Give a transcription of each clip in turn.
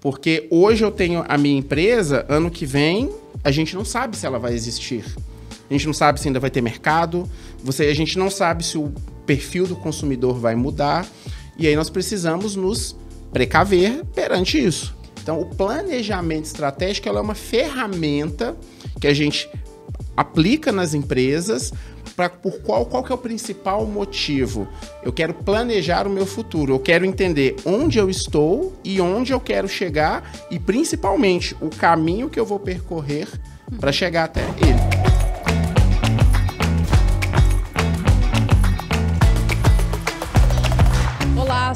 Porque hoje eu tenho a minha empresa, ano que vem a gente não sabe se ela vai existir. A gente não sabe se ainda vai ter mercado, você, a gente não sabe se o perfil do consumidor vai mudar. E aí nós precisamos nos precaver perante isso. Então, o planejamento estratégico é uma ferramenta que a gente aplica nas empresas pra, por qual, qual que é o principal motivo. Eu quero planejar o meu futuro, eu quero entender onde eu estou e onde eu quero chegar e principalmente o caminho que eu vou percorrer para chegar até ele.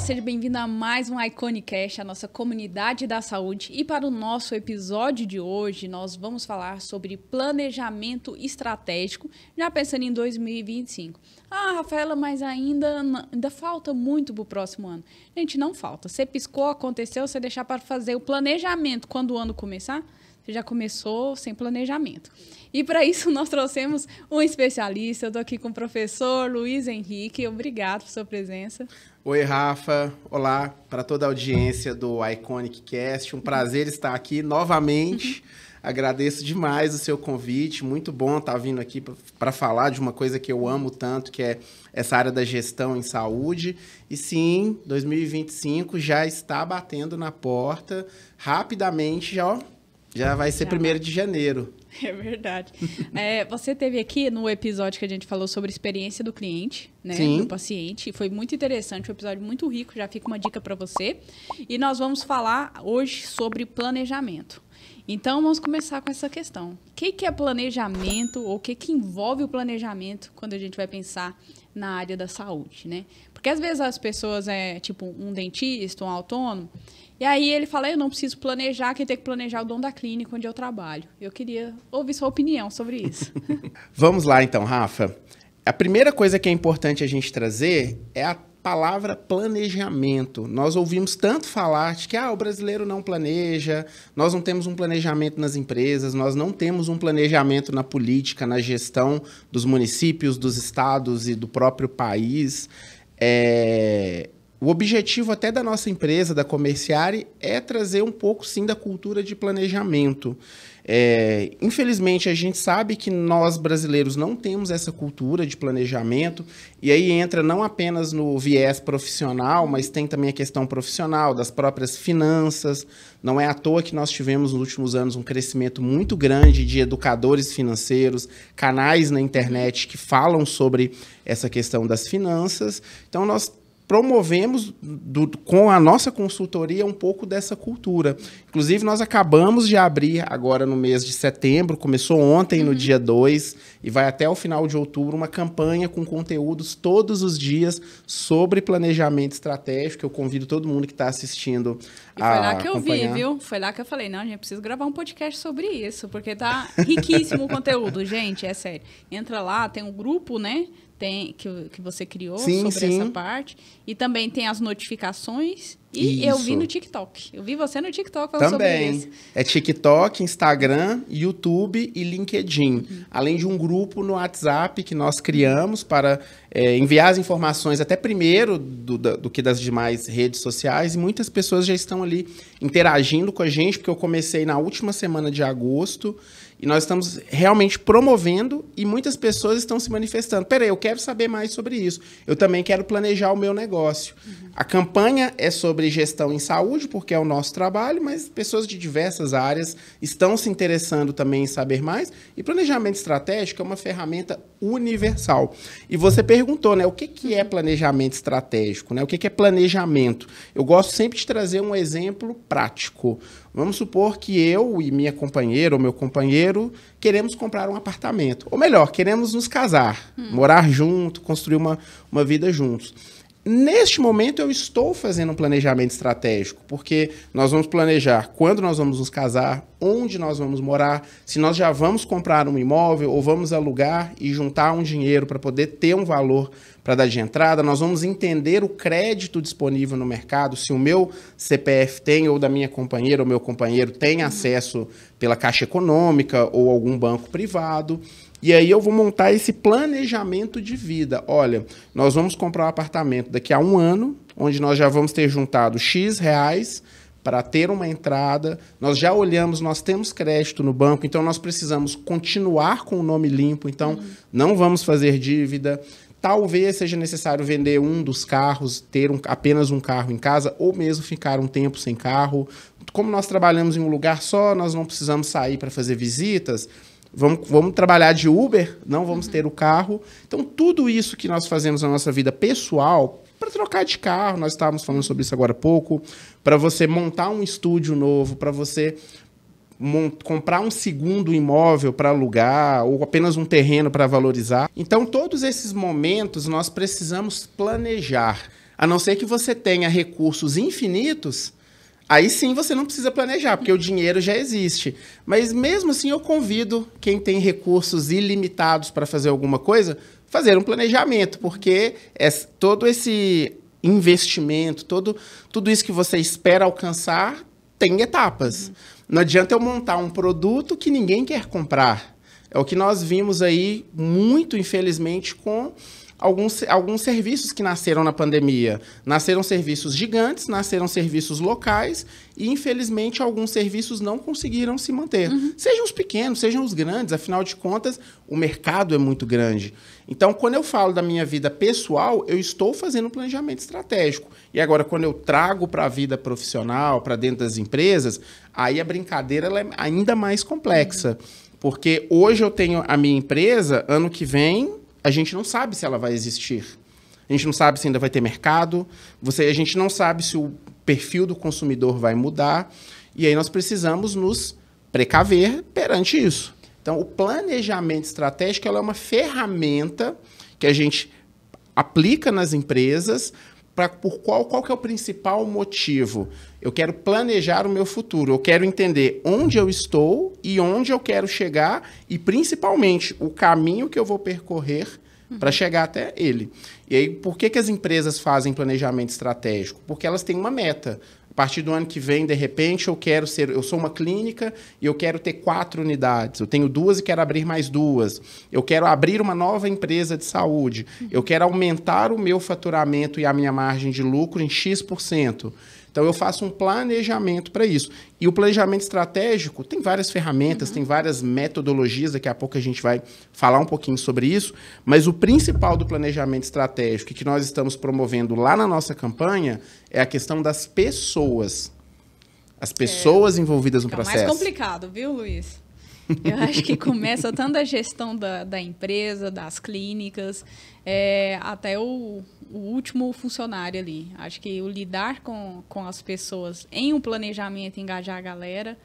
seja bem-vindo a mais um Iconicast, a nossa comunidade da saúde. E para o nosso episódio de hoje, nós vamos falar sobre planejamento estratégico, já pensando em 2025. Ah, Rafaela, mas ainda, ainda falta muito para o próximo ano. Gente, não falta. Você piscou, aconteceu, você deixar para fazer o planejamento quando o ano começar, você já começou sem planejamento. E para isso nós trouxemos um especialista. Eu estou aqui com o professor Luiz Henrique. Obrigado por sua presença. Oi, Rafa. Olá para toda a audiência do Iconic Cast. Um prazer estar aqui novamente. Agradeço demais o seu convite. Muito bom estar tá vindo aqui para falar de uma coisa que eu amo tanto, que é essa área da gestão em saúde. E sim, 2025 já está batendo na porta rapidamente, já, ó, já vai ser 1 primeiro de janeiro. É verdade. é, você teve aqui no episódio que a gente falou sobre experiência do cliente, né? Sim. Do paciente. Foi muito interessante, um episódio muito rico. Já fica uma dica para você. E nós vamos falar hoje sobre planejamento. Então vamos começar com essa questão. O que, que é planejamento ou o que, que envolve o planejamento quando a gente vai pensar na área da saúde, né? Porque às vezes as pessoas é tipo um dentista, um autônomo, e aí ele fala, eu não preciso planejar, quem tem que planejar é o dono da clínica onde eu trabalho. Eu queria ouvir sua opinião sobre isso. Vamos lá então, Rafa. A primeira coisa que é importante a gente trazer é a palavra planejamento. Nós ouvimos tanto falar de que ah, o brasileiro não planeja, nós não temos um planejamento nas empresas, nós não temos um planejamento na política, na gestão dos municípios, dos estados e do próprio país. É... O objetivo até da nossa empresa, da Comerciari, é trazer um pouco sim da cultura de planejamento. É, infelizmente, a gente sabe que nós brasileiros não temos essa cultura de planejamento, e aí entra não apenas no viés profissional, mas tem também a questão profissional, das próprias finanças. Não é à toa que nós tivemos nos últimos anos um crescimento muito grande de educadores financeiros, canais na internet que falam sobre essa questão das finanças. Então, nós promovemos do, com a nossa consultoria um pouco dessa cultura. Inclusive, nós acabamos de abrir agora no mês de setembro, começou ontem, uhum. no dia 2, e vai até o final de outubro, uma campanha com conteúdos todos os dias sobre planejamento estratégico. Eu convido todo mundo que está assistindo e a. Foi lá que eu vi, viu? Foi lá que eu falei: não, a gente precisa gravar um podcast sobre isso, porque tá riquíssimo o conteúdo, gente, é sério. Entra lá, tem um grupo, né? tem que, que você criou sim, sobre sim. essa parte. E também tem as notificações. E isso. eu vi no TikTok. Eu vi você no TikTok falando também. sobre isso. É TikTok, Instagram, YouTube e LinkedIn. Uhum. Além de um grupo no WhatsApp que nós criamos para é, enviar as informações até primeiro do, do que das demais redes sociais. E muitas pessoas já estão ali interagindo com a gente, porque eu comecei na última semana de agosto. E nós estamos realmente promovendo e muitas pessoas estão se manifestando. Peraí, eu quero saber mais sobre isso. Eu também quero planejar o meu negócio. Uhum. A campanha é sobre gestão em saúde, porque é o nosso trabalho, mas pessoas de diversas áreas estão se interessando também em saber mais. E planejamento estratégico é uma ferramenta universal. E você perguntou, né, o que, que é uhum. planejamento estratégico, né? O que, que é planejamento? Eu gosto sempre de trazer um exemplo prático. Vamos supor que eu e minha companheira ou meu companheiro queremos comprar um apartamento. Ou melhor, queremos nos casar, hum. morar junto, construir uma, uma vida juntos. Neste momento eu estou fazendo um planejamento estratégico, porque nós vamos planejar quando nós vamos nos casar, onde nós vamos morar, se nós já vamos comprar um imóvel ou vamos alugar e juntar um dinheiro para poder ter um valor para dar de entrada, nós vamos entender o crédito disponível no mercado, se o meu CPF tem ou da minha companheira ou meu companheiro tem acesso pela Caixa Econômica ou algum banco privado. E aí eu vou montar esse planejamento de vida. Olha, nós vamos comprar um apartamento daqui a um ano, onde nós já vamos ter juntado X reais para ter uma entrada. Nós já olhamos, nós temos crédito no banco, então nós precisamos continuar com o nome limpo, então uhum. não vamos fazer dívida. Talvez seja necessário vender um dos carros, ter um, apenas um carro em casa, ou mesmo ficar um tempo sem carro. Como nós trabalhamos em um lugar só, nós não precisamos sair para fazer visitas. Vamos, vamos trabalhar de Uber? Não vamos ter o carro. Então, tudo isso que nós fazemos na nossa vida pessoal, para trocar de carro, nós estávamos falando sobre isso agora há pouco, para você montar um estúdio novo, para você comprar um segundo imóvel para alugar ou apenas um terreno para valorizar. Então, todos esses momentos nós precisamos planejar. A não ser que você tenha recursos infinitos, Aí sim você não precisa planejar, porque o dinheiro já existe. Mas mesmo assim eu convido quem tem recursos ilimitados para fazer alguma coisa, fazer um planejamento, porque é todo esse investimento, todo, tudo isso que você espera alcançar tem etapas. Não adianta eu montar um produto que ninguém quer comprar. É o que nós vimos aí muito, infelizmente, com alguns, alguns serviços que nasceram na pandemia. Nasceram serviços gigantes, nasceram serviços locais e, infelizmente, alguns serviços não conseguiram se manter. Uhum. Sejam os pequenos, sejam os grandes, afinal de contas, o mercado é muito grande. Então, quando eu falo da minha vida pessoal, eu estou fazendo um planejamento estratégico. E agora, quando eu trago para a vida profissional, para dentro das empresas, aí a brincadeira é ainda mais complexa. Uhum. Porque hoje eu tenho a minha empresa, ano que vem a gente não sabe se ela vai existir. A gente não sabe se ainda vai ter mercado. Você, a gente não sabe se o perfil do consumidor vai mudar. E aí nós precisamos nos precaver perante isso. Então, o planejamento estratégico é uma ferramenta que a gente aplica nas empresas Pra, por qual, qual que é o principal motivo? Eu quero planejar o meu futuro, eu quero entender onde eu estou e onde eu quero chegar e principalmente o caminho que eu vou percorrer uhum. para chegar até ele. E aí, por que, que as empresas fazem planejamento estratégico? Porque elas têm uma meta. A partir do ano que vem, de repente, eu quero ser, eu sou uma clínica e eu quero ter quatro unidades. Eu tenho duas e quero abrir mais duas. Eu quero abrir uma nova empresa de saúde. Eu quero aumentar o meu faturamento e a minha margem de lucro em X%. Então eu faço um planejamento para isso. E o planejamento estratégico tem várias ferramentas, uhum. tem várias metodologias, daqui a pouco a gente vai falar um pouquinho sobre isso, mas o principal do planejamento estratégico que nós estamos promovendo lá na nossa campanha é a questão das pessoas. As é, pessoas é, envolvidas no processo. É mais complicado, viu, Luiz? Eu acho que começa tanto a gestão da, da empresa, das clínicas, é, até o, o, último funcionário ali. Acho que o lidar com, com as pessoas em um planejamento, engajar a galera,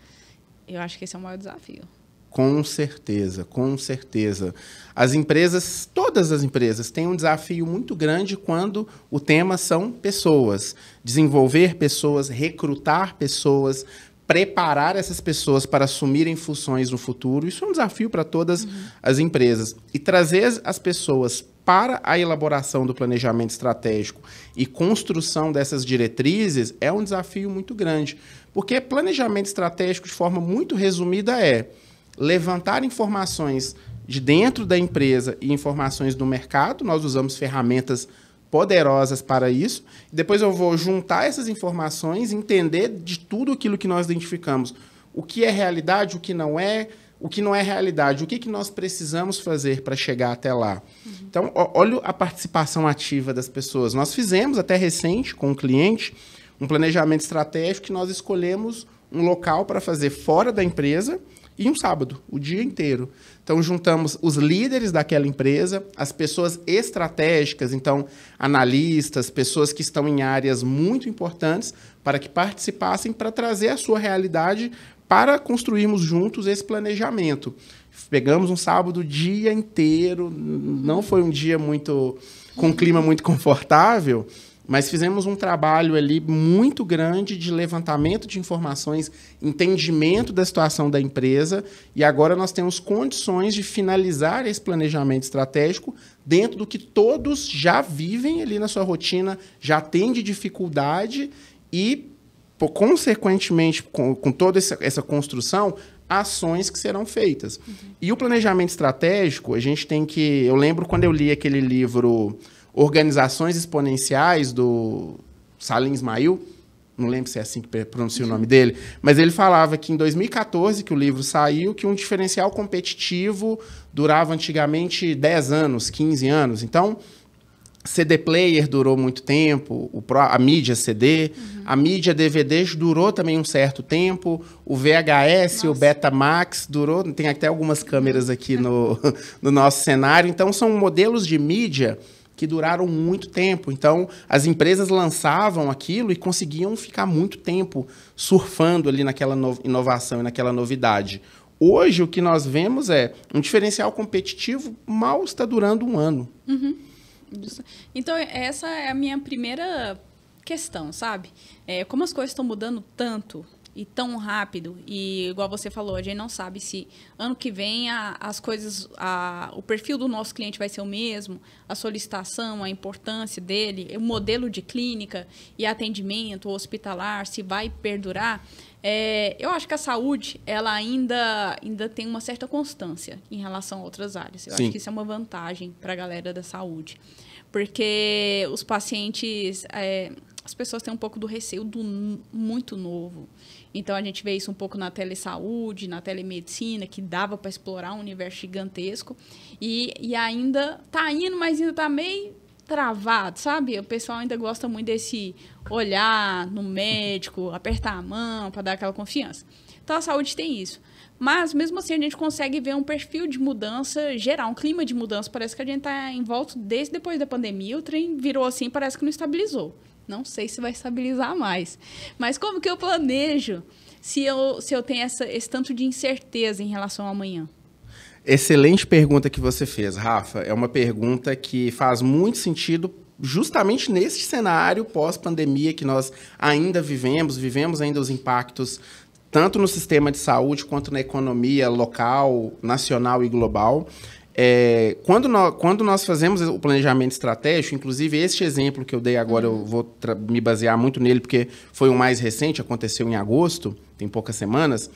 eu acho que esse é o maior desafio. Com certeza, com certeza. As empresas, todas as empresas, têm um desafio muito grande quando o tema são pessoas. Desenvolver pessoas, recrutar pessoas, preparar essas pessoas para assumirem funções no futuro, isso é um desafio para todas uhum. as empresas. E trazer as pessoas para a elaboração do planejamento estratégico e construção dessas diretrizes é um desafio muito grande. Porque planejamento estratégico, de forma muito resumida, é levantar informações de dentro da empresa e informações do mercado. Nós usamos ferramentas poderosas para isso. Depois eu vou juntar essas informações, entender de tudo aquilo que nós identificamos, o que é realidade, o que não é, o que não é realidade, o que, que nós precisamos fazer para chegar até lá. Uhum. Então, olha a participação ativa das pessoas. Nós fizemos até recente com um cliente um planejamento estratégico que nós escolhemos um local para fazer fora da empresa e um sábado, o dia inteiro. Então, juntamos os líderes daquela empresa, as pessoas estratégicas, então, analistas, pessoas que estão em áreas muito importantes, para que participassem para trazer a sua realidade para construirmos juntos esse planejamento. Pegamos um sábado o dia inteiro, não foi um dia muito com um clima muito confortável, mas fizemos um trabalho ali muito grande de levantamento de informações, entendimento da situação da empresa, e agora nós temos condições de finalizar esse planejamento estratégico dentro do que todos já vivem ali na sua rotina, já tem de dificuldade e, por, consequentemente, com, com toda essa, essa construção, ações que serão feitas. Uhum. E o planejamento estratégico, a gente tem que. Eu lembro quando eu li aquele livro organizações exponenciais do Salim Ismail, não lembro se é assim que pronuncia o uhum. nome dele, mas ele falava que em 2014 que o livro saiu, que um diferencial competitivo durava antigamente 10 anos, 15 anos. Então, CD player durou muito tempo, a mídia CD, uhum. a mídia DVD durou também um certo tempo, o VHS, Nossa. o Betamax durou, tem até algumas câmeras aqui no, no nosso cenário. Então, são modelos de mídia que duraram muito tempo. Então, as empresas lançavam aquilo e conseguiam ficar muito tempo surfando ali naquela inovação e naquela novidade. Hoje, o que nós vemos é um diferencial competitivo mal está durando um ano. Uhum. Então, essa é a minha primeira questão, sabe? É, como as coisas estão mudando tanto e tão rápido. E igual você falou, a gente não sabe se ano que vem a, as coisas, a, o perfil do nosso cliente vai ser o mesmo, a solicitação, a importância dele, o modelo de clínica e atendimento hospitalar, se vai perdurar. É, eu acho que a saúde ela ainda, ainda tem uma certa constância em relação a outras áreas. Eu Sim. acho que isso é uma vantagem para a galera da saúde. Porque os pacientes, é, as pessoas têm um pouco do receio do muito novo. Então a gente vê isso um pouco na telesaúde, na telemedicina, que dava para explorar um universo gigantesco. E, e ainda tá indo, mas ainda tá meio travado, sabe? O pessoal ainda gosta muito desse olhar no médico, apertar a mão para dar aquela confiança. Então a saúde tem isso. Mas mesmo assim a gente consegue ver um perfil de mudança geral, um clima de mudança. Parece que a gente está em volta desde depois da pandemia, o trem virou assim, parece que não estabilizou. Não sei se vai estabilizar mais. Mas como que eu planejo se eu, se eu tenho essa, esse tanto de incerteza em relação ao amanhã? Excelente pergunta que você fez, Rafa. É uma pergunta que faz muito sentido justamente nesse cenário pós-pandemia que nós ainda vivemos, vivemos ainda os impactos tanto no sistema de saúde quanto na economia local, nacional e global. É, quando, nós, quando nós fazemos o planejamento estratégico, inclusive este exemplo que eu dei agora, eu vou me basear muito nele, porque foi o mais recente, aconteceu em agosto, tem poucas semanas.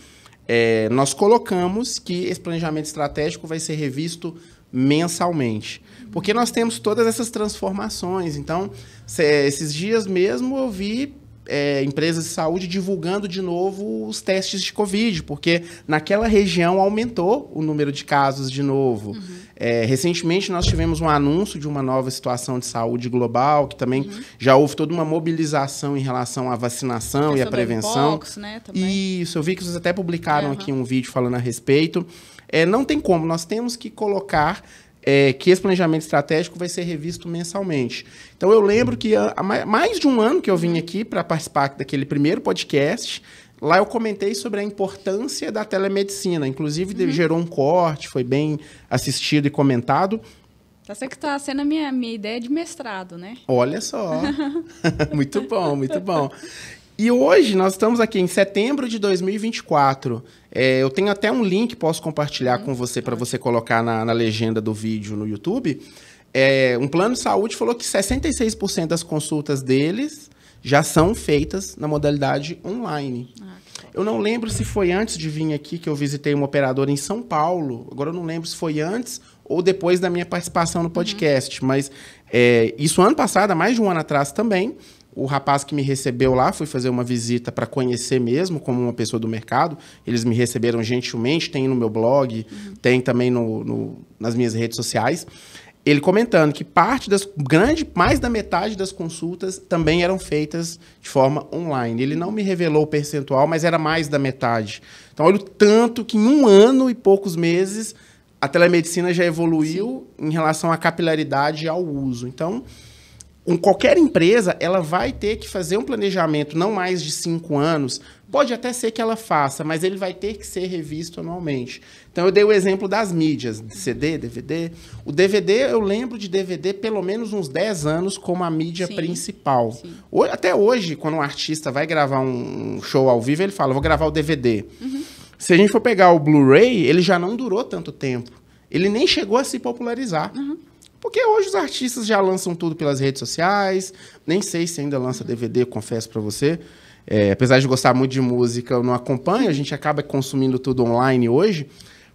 É, nós colocamos que esse planejamento estratégico vai ser revisto mensalmente. Porque nós temos todas essas transformações. Então, cê, esses dias mesmo eu vi é, empresas de saúde divulgando de novo os testes de Covid, porque naquela região aumentou o número de casos de novo. Uhum. É, recentemente nós tivemos um anúncio de uma nova situação de saúde global, que também uhum. já houve toda uma mobilização em relação à vacinação e à prevenção. Box, né, Isso, eu vi que vocês até publicaram uhum. aqui um vídeo falando a respeito. É, não tem como, nós temos que colocar é, que esse planejamento estratégico vai ser revisto mensalmente. Então eu lembro que há mais de um ano que eu vim aqui para participar daquele primeiro podcast, lá eu comentei sobre a importância da telemedicina. Inclusive uhum. gerou um corte, foi bem assistido e comentado. Tá sendo que tá sendo a minha, minha ideia de mestrado, né? Olha só. muito bom, muito bom. E hoje nós estamos aqui em setembro de 2024. É, eu tenho até um link, posso compartilhar com você para você colocar na, na legenda do vídeo no YouTube. É, um plano de saúde falou que 66% das consultas deles já são feitas na modalidade online. Ah, eu não lembro se foi antes de vir aqui que eu visitei uma operadora em São Paulo. Agora eu não lembro se foi antes ou depois da minha participação no uhum. podcast. Uhum. Mas é, isso ano passado, há mais de um ano atrás também, o rapaz que me recebeu lá, fui fazer uma visita para conhecer mesmo como uma pessoa do mercado. Eles me receberam gentilmente, tem no meu blog, uhum. tem também no, no, nas minhas redes sociais. Ele comentando que parte das grande, mais da metade das consultas também eram feitas de forma online. Ele não me revelou o percentual, mas era mais da metade. Então, olha o tanto que em um ano e poucos meses a telemedicina já evoluiu Sim. em relação à capilaridade e ao uso. Então, um, qualquer empresa ela vai ter que fazer um planejamento não mais de cinco anos. Pode até ser que ela faça, mas ele vai ter que ser revisto anualmente. Então eu dei o exemplo das mídias, CD, DVD. O DVD, eu lembro de DVD pelo menos uns 10 anos como a mídia sim, principal. Sim. Até hoje, quando um artista vai gravar um show ao vivo, ele fala, vou gravar o DVD. Uhum. Se a gente for pegar o Blu-ray, ele já não durou tanto tempo. Ele nem chegou a se popularizar. Uhum. Porque hoje os artistas já lançam tudo pelas redes sociais. Nem sei se ainda lança DVD, confesso para você. É, apesar de gostar muito de música, eu não acompanho. A gente acaba consumindo tudo online hoje.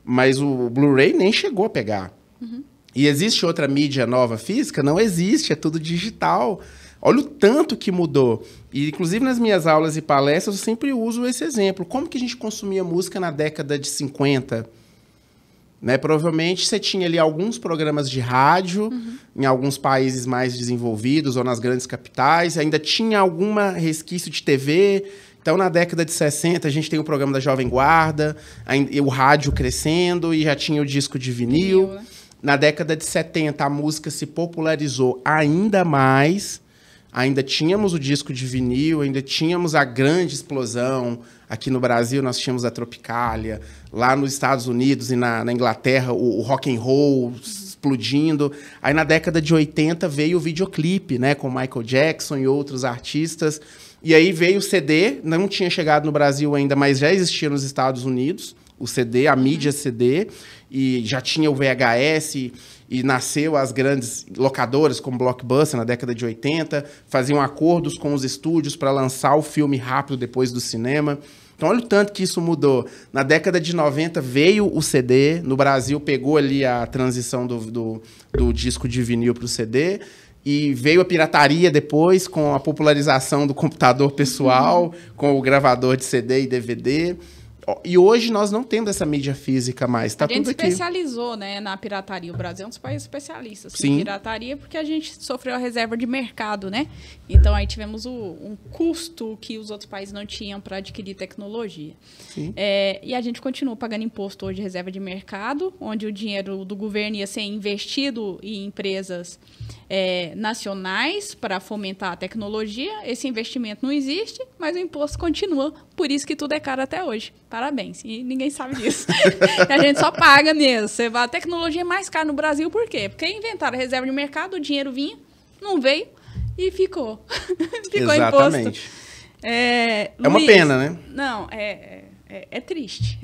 Mas o Blu-ray nem chegou a pegar. Uhum. E existe outra mídia nova física? Não existe, é tudo digital. Olha o tanto que mudou. E, inclusive, nas minhas aulas e palestras, eu sempre uso esse exemplo. Como que a gente consumia música na década de 50? Né? Provavelmente você tinha ali alguns programas de rádio uhum. em alguns países mais desenvolvidos ou nas grandes capitais, ainda tinha alguma resquício de TV. Então, na década de 60, a gente tem o programa da Jovem Guarda, o rádio crescendo e já tinha o disco de vinil. É. Na década de 70, a música se popularizou ainda mais. Ainda tínhamos o disco de vinil, ainda tínhamos a grande explosão Aqui no Brasil nós tínhamos a Tropicália, lá nos Estados Unidos e na, na Inglaterra o, o rock and roll explodindo. Aí na década de 80 veio o videoclipe, né, com Michael Jackson e outros artistas. E aí veio o CD, não tinha chegado no Brasil ainda, mas já existia nos Estados Unidos o CD, a mídia CD e já tinha o VHS e nasceu as grandes locadoras como Blockbuster na década de 80, faziam acordos com os estúdios para lançar o filme rápido depois do cinema. Então olha o tanto que isso mudou. Na década de 90 veio o CD, no Brasil pegou ali a transição do, do, do disco de vinil para o CD, e veio a pirataria depois, com a popularização do computador pessoal, uhum. com o gravador de CD e DVD. E hoje nós não temos essa mídia física mais. Tá a gente tudo aqui. especializou né, na pirataria. O Brasil é um dos países especialistas Sim. em pirataria, porque a gente sofreu a reserva de mercado, né? Então aí tivemos o, um custo que os outros países não tinham para adquirir tecnologia. É, e a gente continua pagando imposto hoje de reserva de mercado, onde o dinheiro do governo ia ser investido em empresas é, nacionais para fomentar a tecnologia. Esse investimento não existe, mas o imposto continua. Por isso que tudo é caro até hoje. Tá? Parabéns. E ninguém sabe disso. a gente só paga nisso. vai, a tecnologia é mais cara no Brasil, por quê? Porque inventaram a reserva de mercado, o dinheiro vinha, não veio e ficou. ficou Exatamente. imposto. É, Luiz, é uma pena, né? Não, é, é, é, é triste.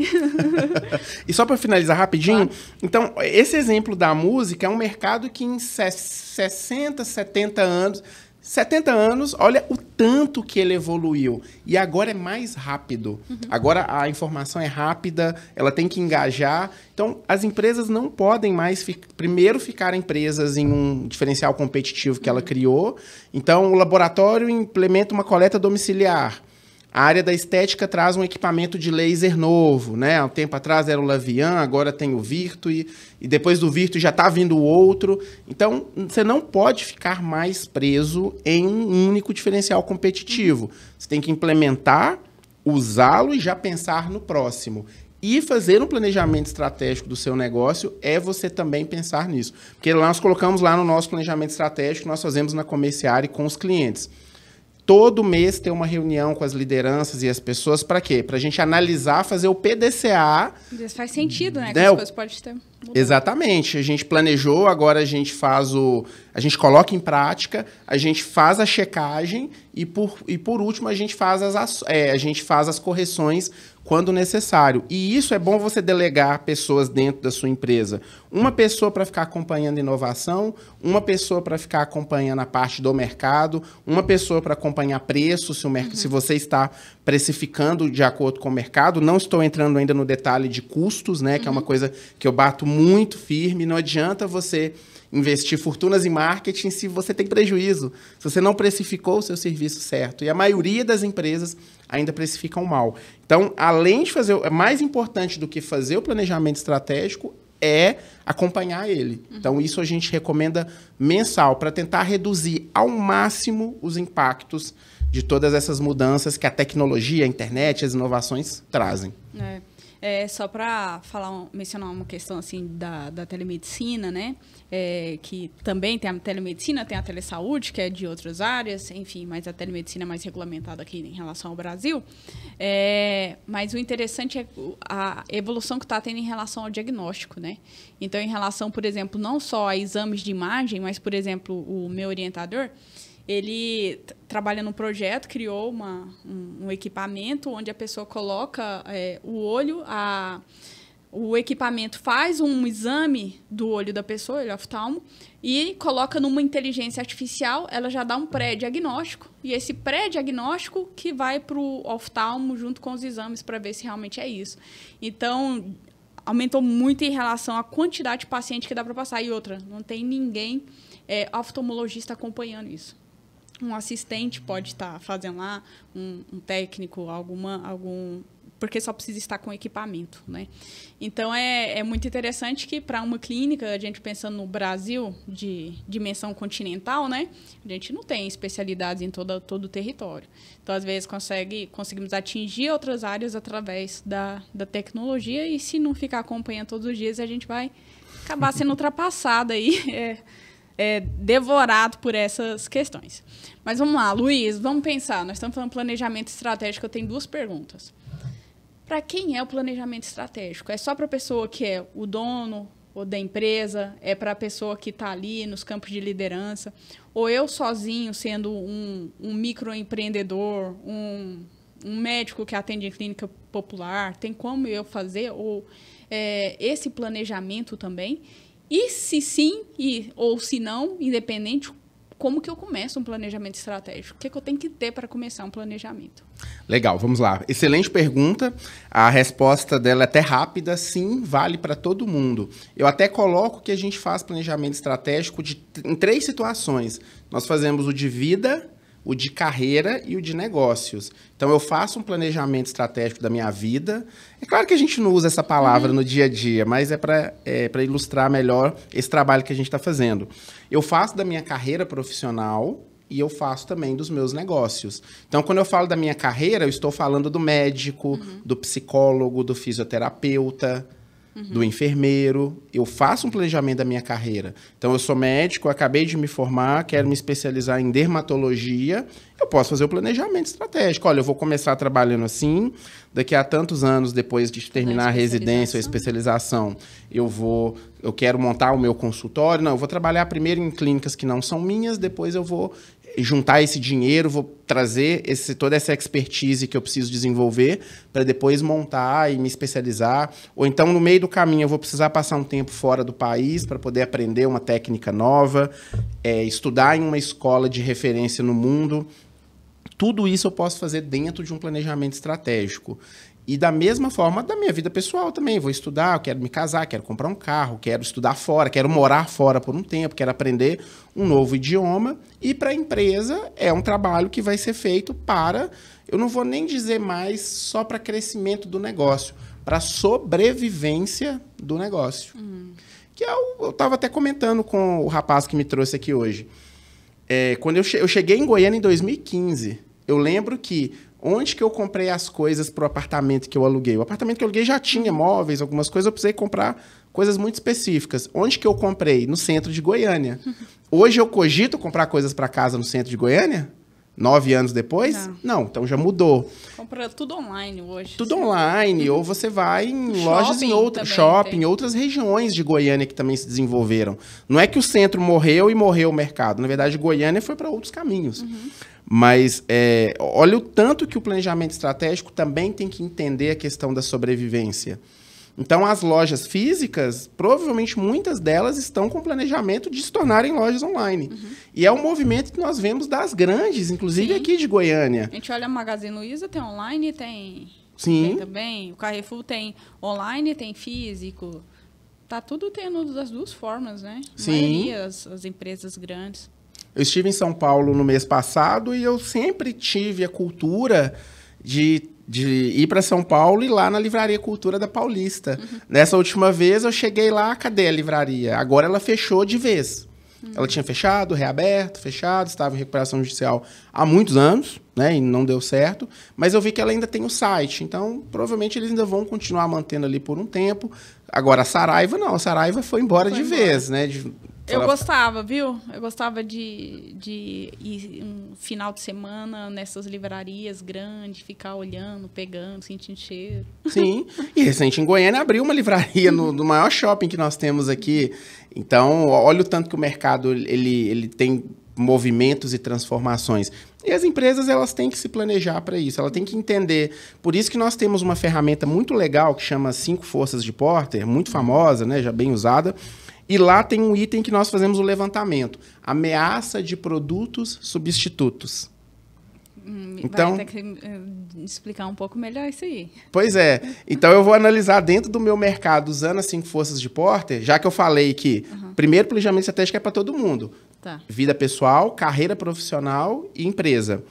e só para finalizar rapidinho, claro. então, esse exemplo da música é um mercado que em 60, 70 anos 70 anos, olha o tanto que ele evoluiu. E agora é mais rápido. Uhum. Agora a informação é rápida, ela tem que engajar. Então, as empresas não podem mais fi primeiro ficar empresas em um diferencial competitivo que ela uhum. criou. Então, o laboratório implementa uma coleta domiciliar. A área da estética traz um equipamento de laser novo, né? Há um tempo atrás era o Lavian, agora tem o Virtu e, e depois do Virtu já está vindo o outro. Então, você não pode ficar mais preso em um único diferencial competitivo. Você tem que implementar, usá-lo e já pensar no próximo. E fazer um planejamento estratégico do seu negócio é você também pensar nisso. Porque nós colocamos lá no nosso planejamento estratégico, nós fazemos na comerciária com os clientes todo mês ter uma reunião com as lideranças e as pessoas para quê? Para a gente analisar, fazer o PDCA. Isso faz sentido, né? né? Que as coisas podem ter mudado. Exatamente. A gente planejou, agora a gente faz o. A gente coloca em prática, a gente faz a checagem e por, e por último a gente faz as, é, a gente faz as correções quando necessário. E isso é bom você delegar pessoas dentro da sua empresa. Uma pessoa para ficar acompanhando inovação, uma pessoa para ficar acompanhando a parte do mercado, uma pessoa para acompanhar preço, se, o Uhum. se você está precificando de acordo com o mercado. Não estou entrando ainda no detalhe de custos, né? Que uhum. é uma uhum. coisa que eu bato muito firme. Não adianta você investir fortunas em marketing se você tem prejuízo, se você não precificou o seu serviço certo. E a maioria das empresas ainda precificam mal. Então, além de fazer, é mais importante do que fazer o planejamento estratégico é acompanhar ele. Uhum. Então, isso a gente recomenda mensal para tentar reduzir ao máximo os impactos de todas essas mudanças que a tecnologia, a internet, as inovações trazem. É. É, só para falar, mencionar uma questão assim da, da telemedicina, né? é, que também tem a telemedicina, tem a telesaúde, que é de outras áreas, enfim, mas a telemedicina é mais regulamentada aqui em relação ao Brasil. É, mas o interessante é a evolução que está tendo em relação ao diagnóstico, né? Então, em relação, por exemplo, não só a exames de imagem, mas, por exemplo, o meu orientador, ele trabalha num projeto, criou uma, um, um, equipamento onde a pessoa coloca é, o olho, a o equipamento faz um exame do olho da pessoa, olho é oftalmo, e coloca numa inteligência artificial, ela já dá um pré-diagnóstico, e esse pré-diagnóstico que vai para o oftalmo junto com os exames para ver se realmente é isso. Então, aumentou muito em relação à quantidade de paciente que dá para passar. E outra, não tem ninguém é, oftalmologista acompanhando isso um assistente pode estar tá fazendo lá, um, um técnico, alguma, algum porque só precisa estar com equipamento, né? Então é, é muito interessante que para uma clínica, a gente pensando no Brasil de dimensão continental, né? A gente não tem especialidades em todo todo o território. Então às vezes consegue conseguimos atingir outras áreas através da, da tecnologia e se não ficar acompanhando todos os dias, a gente vai acabar sendo ultrapassado aí. É, é, devorado por essas questões. Mas vamos lá, Luiz, vamos pensar. Nós estamos falando planejamento estratégico, eu tenho duas perguntas para quem é o planejamento estratégico? É só para a pessoa que é o dono ou da empresa? É para a pessoa que está ali nos campos de liderança? Ou eu sozinho, sendo um, um microempreendedor, um, um, médico que atende em clínica popular, tem como eu fazer? Ou é, esse planejamento também? E se sim, e, ou se não, independente, como que eu começo um planejamento estratégico? O que, é que eu tenho que ter para começar um planejamento? Legal, vamos lá. Excelente pergunta. A resposta dela é até rápida, sim, vale para todo mundo. Eu até coloco que a gente faz planejamento estratégico de, em três situações. Nós fazemos o de vida, o de carreira e o de negócios. Então eu faço um planejamento estratégico da minha vida. É claro que a gente não usa essa palavra uhum. no dia a dia, mas é para é, ilustrar melhor esse trabalho que a gente está fazendo. Eu faço da minha carreira profissional e eu faço também dos meus negócios. Então, quando eu falo da minha carreira, eu estou falando do médico, uhum. do psicólogo, do fisioterapeuta, do enfermeiro. Eu faço um planejamento da minha carreira. Então, eu sou médico, acabei de me formar, quero me especializar em dermatologia. Eu posso fazer o um planejamento estratégico. Olha, eu vou começar trabalhando assim. Daqui a tantos anos, depois de terminar a residência ou especialização, eu vou eu quero montar o meu consultório. Não, eu vou trabalhar primeiro em clínicas que não são minhas, depois eu vou juntar esse dinheiro, vou trazer esse, toda essa expertise que eu preciso desenvolver para depois montar e me especializar. Ou então, no meio do caminho, eu vou precisar passar um tempo fora do país para poder aprender uma técnica nova, é, estudar em uma escola de referência no mundo. Tudo isso eu posso fazer dentro de um planejamento estratégico. E da mesma forma da minha vida pessoal também. Vou estudar, quero me casar, quero comprar um carro, quero estudar fora, quero morar fora por um tempo, quero aprender um novo idioma. E para a empresa é um trabalho que vai ser feito para, eu não vou nem dizer mais só para crescimento do negócio, para sobrevivência do negócio. Uhum. Que é eu estava até comentando com o rapaz que me trouxe aqui hoje. É, quando eu, che eu cheguei em Goiânia em 2015, eu lembro que onde que eu comprei as coisas para o apartamento que eu aluguei? O apartamento que eu aluguei já tinha uhum. móveis, algumas coisas, eu precisei comprar coisas muito específicas. Onde que eu comprei? No centro de Goiânia. Uhum. Hoje eu cogito comprar coisas para casa no centro de Goiânia? Nove anos depois? Não. Não, então já mudou. Compra tudo online hoje. Tudo online, uhum. ou você vai em shopping lojas em outro shopping, tem. outras regiões de Goiânia que também se desenvolveram. Não é que o centro morreu e morreu o mercado. Na verdade, Goiânia foi para outros caminhos. Uhum. Mas é, olha o tanto que o planejamento estratégico também tem que entender a questão da sobrevivência. Então, as lojas físicas, provavelmente muitas delas estão com planejamento de se tornarem lojas online. Uhum. E é um movimento que nós vemos das grandes, inclusive Sim. aqui de Goiânia. A gente olha o Magazine Luiza, tem online, tem. Sim. Tem também. O Carrefour tem online, tem físico. Tá tudo tendo das duas formas, né? Sim. A maioria, as, as empresas grandes. Eu estive em São Paulo no mês passado e eu sempre tive a cultura de, de ir para São Paulo e lá na Livraria Cultura da Paulista. Uhum. Nessa última vez eu cheguei lá, cadê a livraria? Agora ela fechou de vez. Uhum. Ela tinha fechado, reaberto, fechado, estava em recuperação judicial há muitos anos, né? E não deu certo. Mas eu vi que ela ainda tem o site. Então, provavelmente eles ainda vão continuar mantendo ali por um tempo. Agora, a Saraiva, não. A Saraiva foi embora foi de embora. vez, né? De, eu gostava, viu? Eu gostava de, de ir um final de semana nessas livrarias grandes, ficar olhando, pegando, sentindo cheiro. Sim, e recente em Goiânia abriu uma livraria no, no maior shopping que nós temos aqui. Então, olha o tanto que o mercado ele, ele tem movimentos e transformações. E as empresas elas têm que se planejar para isso, ela tem que entender. Por isso que nós temos uma ferramenta muito legal que chama Cinco Forças de Porter, muito famosa, né, já bem usada e lá tem um item que nós fazemos o levantamento: ameaça de produtos substitutos. Hum, então, vai ter que eh, explicar um pouco melhor isso aí. Pois é. Então eu vou analisar dentro do meu mercado, usando as cinco forças de Porter, já que eu falei que uhum. primeiro planejamento estratégico é para todo mundo. Tá. Vida pessoal, carreira profissional e empresa.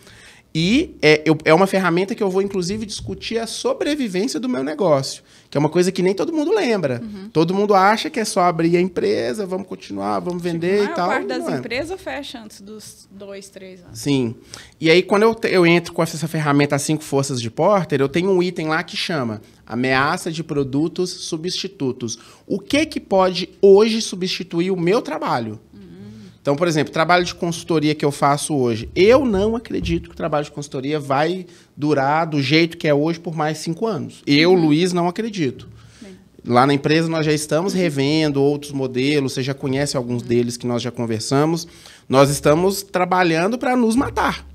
E é, eu, é uma ferramenta que eu vou, inclusive, discutir a sobrevivência do meu negócio, que é uma coisa que nem todo mundo lembra. Uhum. Todo mundo acha que é só abrir a empresa, vamos continuar, vamos tipo, vender tipo, e tal. A maior parte das é. empresas fecha antes dos dois, três anos. Sim. E aí, quando eu, eu entro com essa ferramenta As Cinco Forças de Porter, eu tenho um item lá que chama ameaça de produtos substitutos. O que, que pode hoje substituir o meu trabalho? Então, por exemplo, trabalho de consultoria que eu faço hoje, eu não acredito que o trabalho de consultoria vai durar do jeito que é hoje por mais cinco anos. Eu, uhum. Luiz, não acredito. Lá na empresa nós já estamos revendo outros modelos, você já conhece alguns uhum. deles que nós já conversamos. Nós estamos trabalhando para nos matar.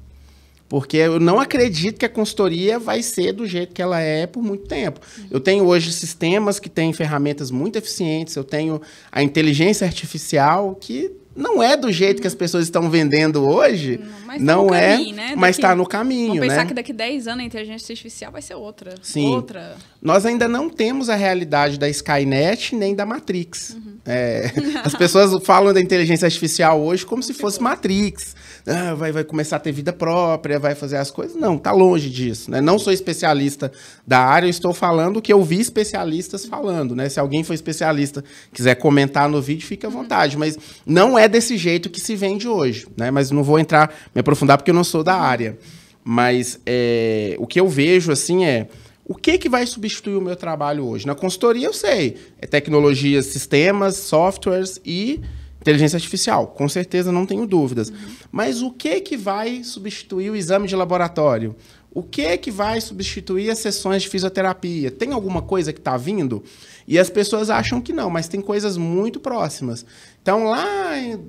Porque eu não acredito que a consultoria vai ser do jeito que ela é por muito tempo. Uhum. Eu tenho hoje sistemas que têm ferramentas muito eficientes, eu tenho a inteligência artificial que não é do jeito que as pessoas estão vendendo hoje. Mas tá não tá é, caminho, né? mas está no caminho. Vamos né? pensar né? que daqui 10 anos a inteligência artificial vai ser outra. Sim. Outra. Nós ainda não temos a realidade da Skynet nem da Matrix. Uhum. É, as pessoas falam da inteligência artificial hoje como, se fosse, fosse Matrix ah, vai, vai começar a ter vida própria, vai fazer as coisas. Não, tá longe disso. Né? Não sou especialista da área, eu estou falando o que eu vi especialistas falando. Né? Se alguém for especialista, quiser comentar no vídeo, fica à uhum. vontade. Mas não é desse jeito que se vende hoje. Né? Mas não vou entrar, me aprofundar, porque eu não sou da uhum. área. Mas é, o que eu vejo, assim, é... O que, que vai substituir o meu trabalho hoje? Na consultoria, eu sei. É tecnologias, sistemas, softwares e Inteligência artificial, com certeza não tenho dúvidas. Uhum. Mas o que que vai substituir o exame de laboratório? O que que vai substituir as sessões de fisioterapia? Tem alguma coisa que está vindo? E as pessoas acham que não, mas tem coisas muito próximas. Então, lá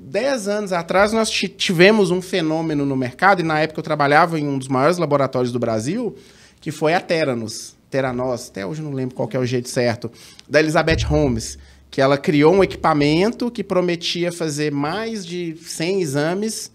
10 anos atrás, nós tivemos um fenômeno no mercado, e na época eu trabalhava em um dos maiores laboratórios do Brasil, que foi a Teranos. Teranos. até hoje não lembro qual é o jeito certo, da Elizabeth Holmes que ela criou um equipamento que prometia fazer mais de 100 exames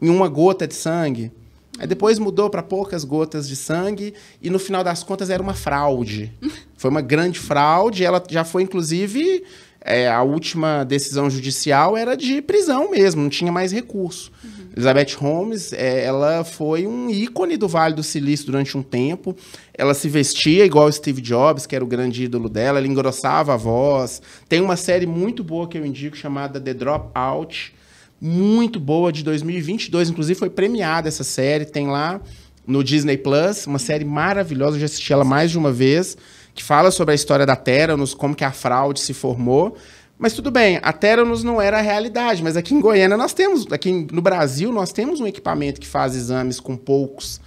em uma gota de sangue. Aí depois mudou para poucas gotas de sangue e no final das contas era uma fraude. Foi uma grande fraude. Ela já foi, inclusive, é, a última decisão judicial era de prisão mesmo, não tinha mais recurso. Uhum. Elizabeth Holmes, é, ela foi um ícone do Vale do Silício durante um tempo. Ela se vestia igual Steve Jobs, que era o grande ídolo dela, ela engrossava a voz. Tem uma série muito boa que eu indico chamada The Dropout, muito boa de 2022, inclusive foi premiada essa série, tem lá no Disney Plus, uma série maravilhosa, eu já assisti ela mais de uma vez, que fala sobre a história da Terra, nos como que a fraude se formou. Mas tudo bem, a Teranos não era a realidade, mas aqui em Goiânia nós temos, aqui no Brasil nós temos um equipamento que faz exames com poucos,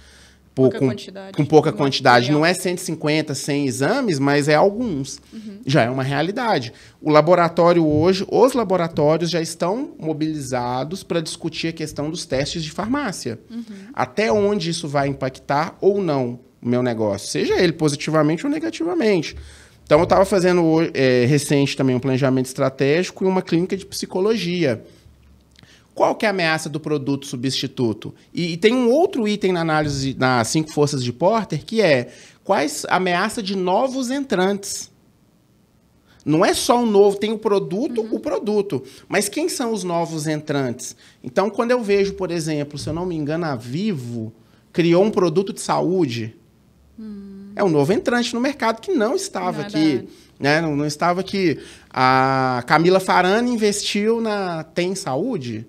pouca com, quantidade. com pouca quantidade. Não é 150, 100 é exames, mas é alguns. Uhum. Já é uma realidade. O laboratório hoje, os laboratórios já estão mobilizados para discutir a questão dos testes de farmácia. Uhum. Até onde isso vai impactar ou não o meu negócio, seja ele positivamente ou negativamente. Então, eu estava fazendo é, recente também um planejamento estratégico e uma clínica de psicologia. Qual que é a ameaça do produto substituto? E, e tem um outro item na análise das cinco forças de Porter que é quais ameaça de novos entrantes. Não é só um novo, tem o produto, uhum. o produto. Mas quem são os novos entrantes? Então, quando eu vejo, por exemplo, se eu não me engano, a Vivo criou um produto de saúde. Uhum. É um novo entrante no mercado que não estava Nada. aqui. Né? Não, não, estava aqui. A Camila Farani investiu na Tem Saúde,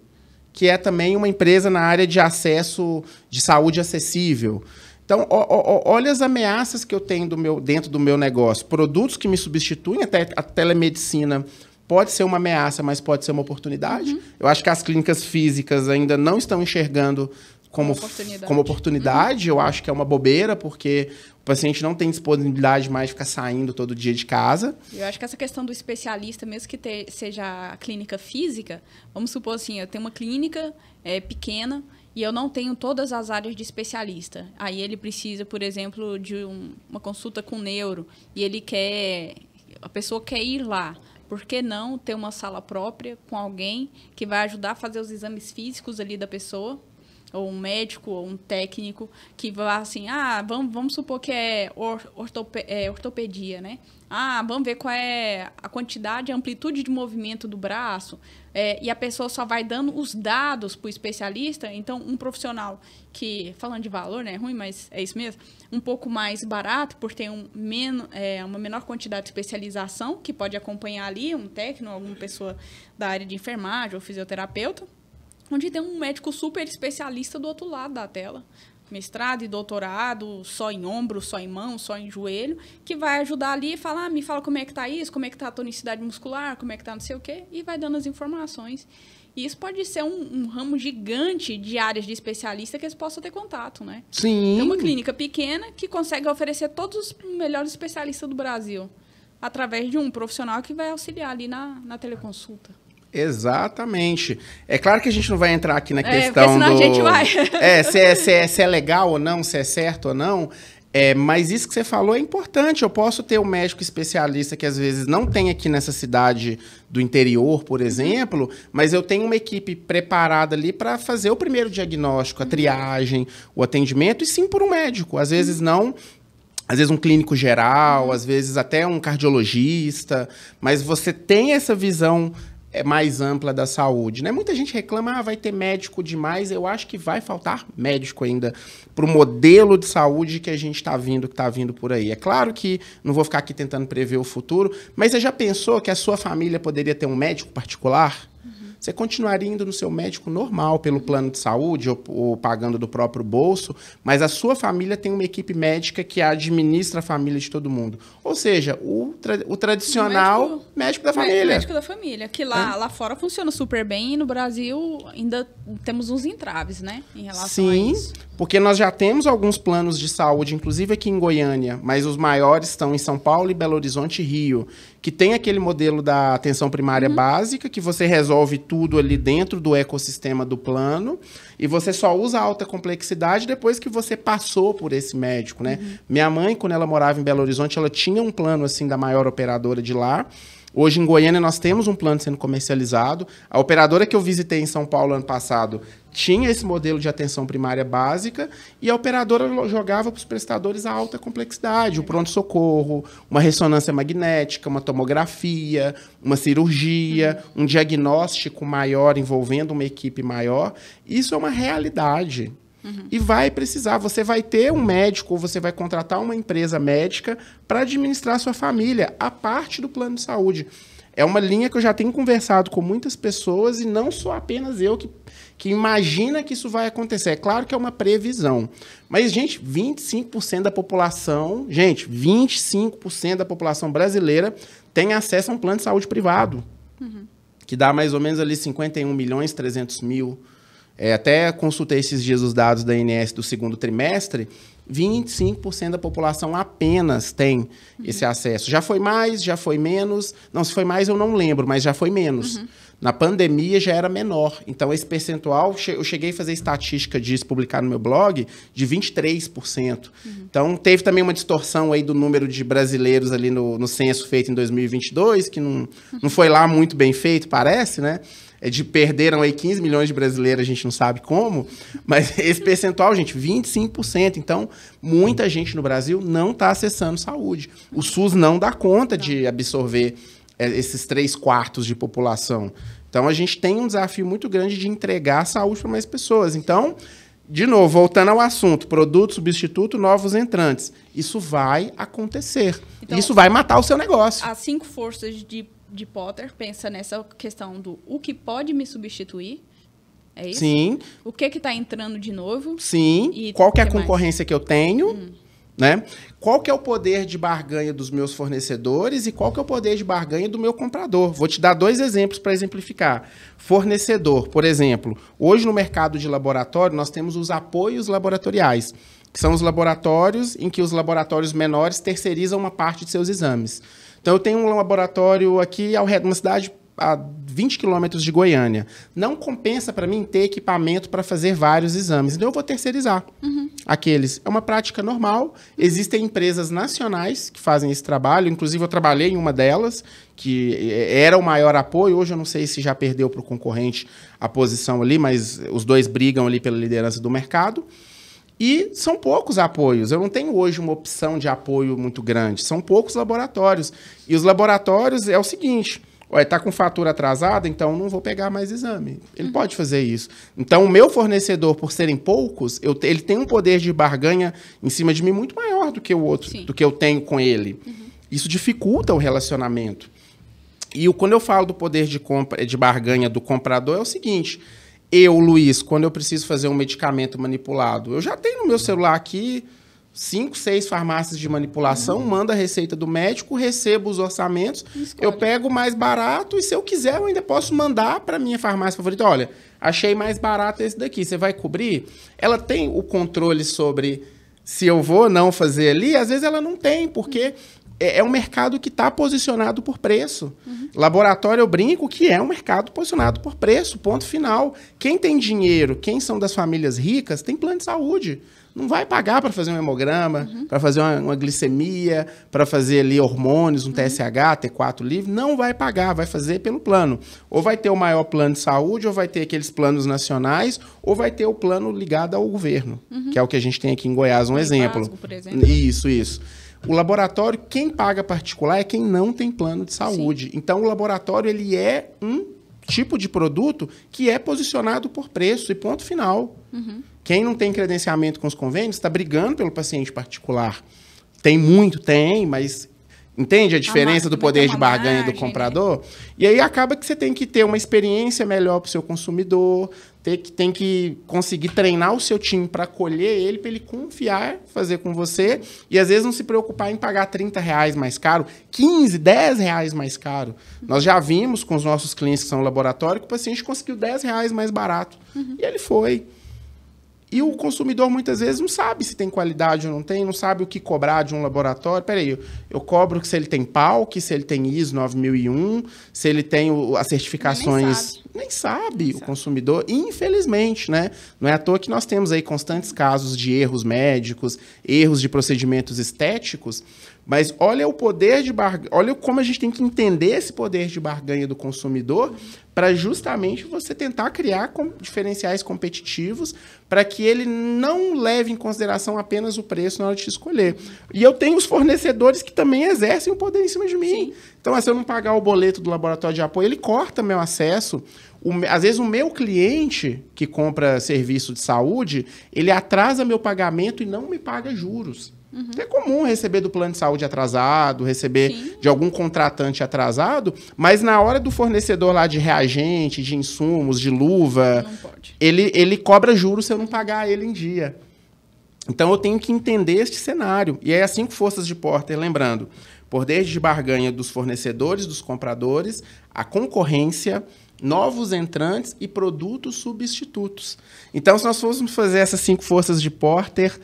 que é também uma empresa na área de acesso de saúde acessível. Então, ó, ó, olha as ameaças que eu tenho do meu, dentro do meu negócio. Produtos que me substituem, até a telemedicina pode ser uma ameaça, mas pode ser uma oportunidade. Uhum. Eu acho que as clínicas físicas ainda não estão enxergando como oportunidade, como oportunidade uhum. eu acho que é uma bobeira, porque o paciente não tem disponibilidade mais de ficar saindo todo dia de casa. Eu acho que essa questão do especialista, mesmo que seja a clínica física, vamos supor assim, eu tenho uma clínica é, pequena e eu não tenho todas as áreas de especialista. Aí ele precisa, por exemplo, de um, uma consulta com neuro e ele quer, a pessoa quer ir lá por que não ter uma sala própria com alguém que vai ajudar a fazer os exames físicos ali da pessoa ou um médico, ou um técnico, que vá assim, ah, vamos, vamos supor que é, or, ortope, é, ortopedia, né? Ah, vamos ver qual é a quantidade, a amplitude de movimento do braço, é, e a pessoa só vai dando os dados para o especialista, então um profissional que, falando de valor, né, é ruim, mas é isso mesmo, um pouco mais barato, por ter um men é, uma menor quantidade de especialização, que pode acompanhar ali um técnico, alguma pessoa da área de enfermagem ou fisioterapeuta, onde tem um médico super especialista do outro lado da tela. Mestrado e doutorado, só em ombro, só em mão, só em joelho, que vai ajudar ali e falar, ah, me fala como é que tá isso, como é que tá a tonicidade muscular, como é que tá não sei o quê, e vai dando as informações. E isso pode ser um, um, ramo gigante de áreas de especialista que eles possam ter contato, né? Sim. Tem uma clínica pequena que consegue oferecer todos os melhores especialistas do Brasil através de um profissional que vai auxiliar ali na, na teleconsulta. Exatamente. É claro que a gente não vai entrar aqui na é, questão senão do... a gente vai. É se, é, se é, se é, legal ou não, se é certo ou não. É, mas isso que você falou é importante. Eu posso ter um médico especialista que às vezes não tem aqui nessa cidade do interior, por uhum. exemplo, uhum. mas eu tenho uma equipe preparada ali para fazer o primeiro diagnóstico, a uhum. triagem, o atendimento, e sim por um médico. Às vezes uhum. não às vezes um clínico geral, uhum. às vezes até um cardiologista, mas você tem essa visão é mais ampla da saúde. Né? Muita gente reclama, ah, vai ter médico demais. Eu acho que vai faltar médico ainda para o modelo de saúde que a gente está vindo, que está vindo por aí. É claro que não vou ficar aqui tentando prever o futuro, mas você já pensou que a sua família poderia ter um médico particular? Uhum você continuaria indo no seu médico normal, pelo plano de saúde ou, ou pagando do próprio bolso, mas a sua família tem uma equipe médica que administra a família de todo mundo. Ou seja, o, tra o tradicional médico, médico, da família. Médico da família, que lá, é. lá fora funciona super bem e no Brasil ainda temos uns entraves, né? Em relação Sim, a isso. porque nós já temos alguns planos de saúde, inclusive aqui em Goiânia, mas os maiores estão em São Paulo e Belo Horizonte e Rio que tem aquele modelo da atenção primária uhum. básica, que você resolve tudo ali dentro do ecossistema do plano, e você só usa alta complexidade depois que você passou por esse médico, né? Uhum. Minha mãe, quando ela morava em Belo Horizonte, ela tinha um plano assim da maior operadora de lá. Hoje em Goiânia nós temos um plano sendo comercializado. A operadora que eu visitei em São Paulo ano passado tinha esse modelo de atenção primária básica e a operadora jogava para os prestadores a alta complexidade, o pronto-socorro, uma ressonância magnética, uma tomografia, uma cirurgia, um diagnóstico maior envolvendo uma equipe maior. Isso é uma realidade. Uhum. E vai precisar, você vai ter um médico ou você vai contratar uma empresa médica para administrar sua família, a parte do plano de saúde é uma linha que eu já tenho conversado com muitas pessoas e não sou apenas eu que, que imagina que isso vai acontecer. É claro que é uma previsão. Mas, gente, 25% da população, gente, 25% da população brasileira tem acesso a um plano de saúde privado. Uhum. Que dá mais ou menos ali 51 milhões 300 mil. É, até consultei esses dias os dados da INS do segundo trimestre 25% da população apenas tem uhum. esse acesso. Já foi mais, já foi menos. Não, se foi mais eu não lembro, mas já foi menos. Uhum. Na pandemia já era menor. Então, esse percentual, eu cheguei a fazer estatística disso, publicar no meu blog, de 23%. Uhum. Então, teve também uma distorção aí do número de brasileiros ali no, no censo feito em 2022, que não, não foi lá muito bem feito, parece, né? É de perderam aí 15 milhões de brasileiros, a gente não sabe como, mas esse percentual, gente, 25%. Então, muita gente no Brasil não está acessando saúde. O SUS não dá conta de absorver é, esses três quartos de população. Então, a gente tem um desafio muito grande de entregar saúde para mais pessoas. Então, de novo, voltando ao assunto, produto, substituto, novos entrantes. Isso vai acontecer. Então, Isso vai matar o seu negócio. As cinco forças de de Potter pensa nessa questão do o que pode me substituir. É isso? Sim. O que é que tá entrando de novo? Sim. E Qual que é a concorrência mais? que eu tenho? Hum. Né? Qual que é o poder de barganha dos meus fornecedores e qual que é o poder de barganha do meu comprador? Vou te dar dois exemplos para exemplificar. Fornecedor, por exemplo, hoje no mercado de laboratório nós temos os apoios laboratoriais, que são os laboratórios em que os laboratórios menores terceirizam uma parte de seus exames. Então eu tenho um laboratório aqui ao redor, uma cidade a 20 quilômetros de Goiânia. Não compensa para mim ter equipamento para fazer vários exames. Então eu vou terceirizar uhum. aqueles. É uma prática normal. Existem empresas nacionais que fazem esse trabalho. Inclusive eu trabalhei em uma delas que era o maior apoio. Hoje eu não sei se já perdeu para o concorrente a posição ali, mas os dois brigam ali pela liderança do mercado. E são poucos apoios. Eu não tenho hoje uma opção de apoio muito grande. São poucos laboratórios. E os laboratórios é o seguinte: está com fatura atrasada, então não vou pegar mais exame. Ele uhum. pode fazer isso. Então, o meu fornecedor, por serem poucos, eu, ele tem um poder de barganha em cima de mim muito maior do que o outro, Sim. do que eu tenho com ele. Uhum. Isso dificulta o relacionamento. E quando eu falo do poder de compra, de barganha do comprador, é o seguinte: eu, Luiz, quando eu preciso fazer um medicamento manipulado, eu já tenho no meu celular aqui cinco, seis farmácias de manipulação, uhum. manda a receita do médico, recebo os orçamentos, Escolha. eu pego o mais barato e se eu quiser eu ainda posso mandar para minha farmácia favorita, olha, achei mais barato esse daqui, você vai cobrir? Ela tem o controle sobre se eu vou ou não fazer ali, às vezes ela não tem, porque é, é, um mercado que está posicionado por preço. Uhum. Laboratório, eu brinco que é um mercado posicionado por preço, ponto final. Quem tem dinheiro, quem são das famílias ricas, tem plano de saúde. Não vai pagar para fazer um hemograma, uhum. para fazer uma, uma glicemia, para fazer ali hormônios, um uhum. TSH, T4 livre. Não vai pagar, vai fazer pelo plano. Ou vai ter o maior plano de saúde, ou vai ter aqueles planos nacionais, ou vai ter o plano ligado ao governo, que é o que a gente tem aqui em Goiás, um exemplo. Vasco, por exemplo. Isso, isso. O laboratório, quem paga particular é quem não tem plano de saúde. Sim. Então, o laboratório ele é um tipo de produto que é posicionado por preço e ponto final. Uhum. Quem não tem credenciamento com os convênios está brigando pelo paciente particular. Tem muito, tem, mas entende a tá diferença do poder de barganha margem, do né? comprador? E aí acaba que você tem que ter uma experiência melhor para o seu consumidor, ter que tem que conseguir treinar o seu time para acolher ele, para ele confiar, fazer com você, e às vezes não se preocupar em pagar 30 reais mais caro, 15, 10 reais mais caro. Uhum. Nós já vimos com os nossos clientes que são laboratório que o paciente conseguiu 10 reais mais barato. Uhum. E ele foi. E o consumidor muitas vezes não sabe se tem qualidade ou não tem, não sabe o que cobrar de um laboratório. Peraí, eu, cobro que se ele tem PALC, se ele tem ISO 9001, se ele tem o, as certificações nem sabe nem o sabe. consumidor, infelizmente, né? Não é à toa que nós temos aí constantes casos de erros médicos, erros de procedimentos estéticos, mas olha o poder de barganha, olha como a gente tem que entender esse poder de barganha do consumidor para justamente você tentar criar com diferenciais competitivos para que ele não leve em consideração apenas o preço na hora de te escolher. E eu tenho os fornecedores que também exercem o poder em cima de mim. Sim. Então, se eu não pagar o boleto do laboratório de apoio, ele corta meu acesso o, às vezes o meu cliente que compra serviço de saúde, ele atrasa meu pagamento e não me paga juros. Uhum. É comum receber do plano de saúde atrasado, receber Sim. de algum contratante atrasado, mas na hora do fornecedor lá de reagente, de insumos, de luva, ele, ele cobra juros se eu não pagar ele em dia. Então eu tenho que entender este cenário. E é assim que Forças de Porter, lembrando, desde de barganha dos fornecedores, dos compradores, a concorrência, novos entrantes e produtos substitutos. Então, se nós fôssemos fazer essas cinco forças de Porter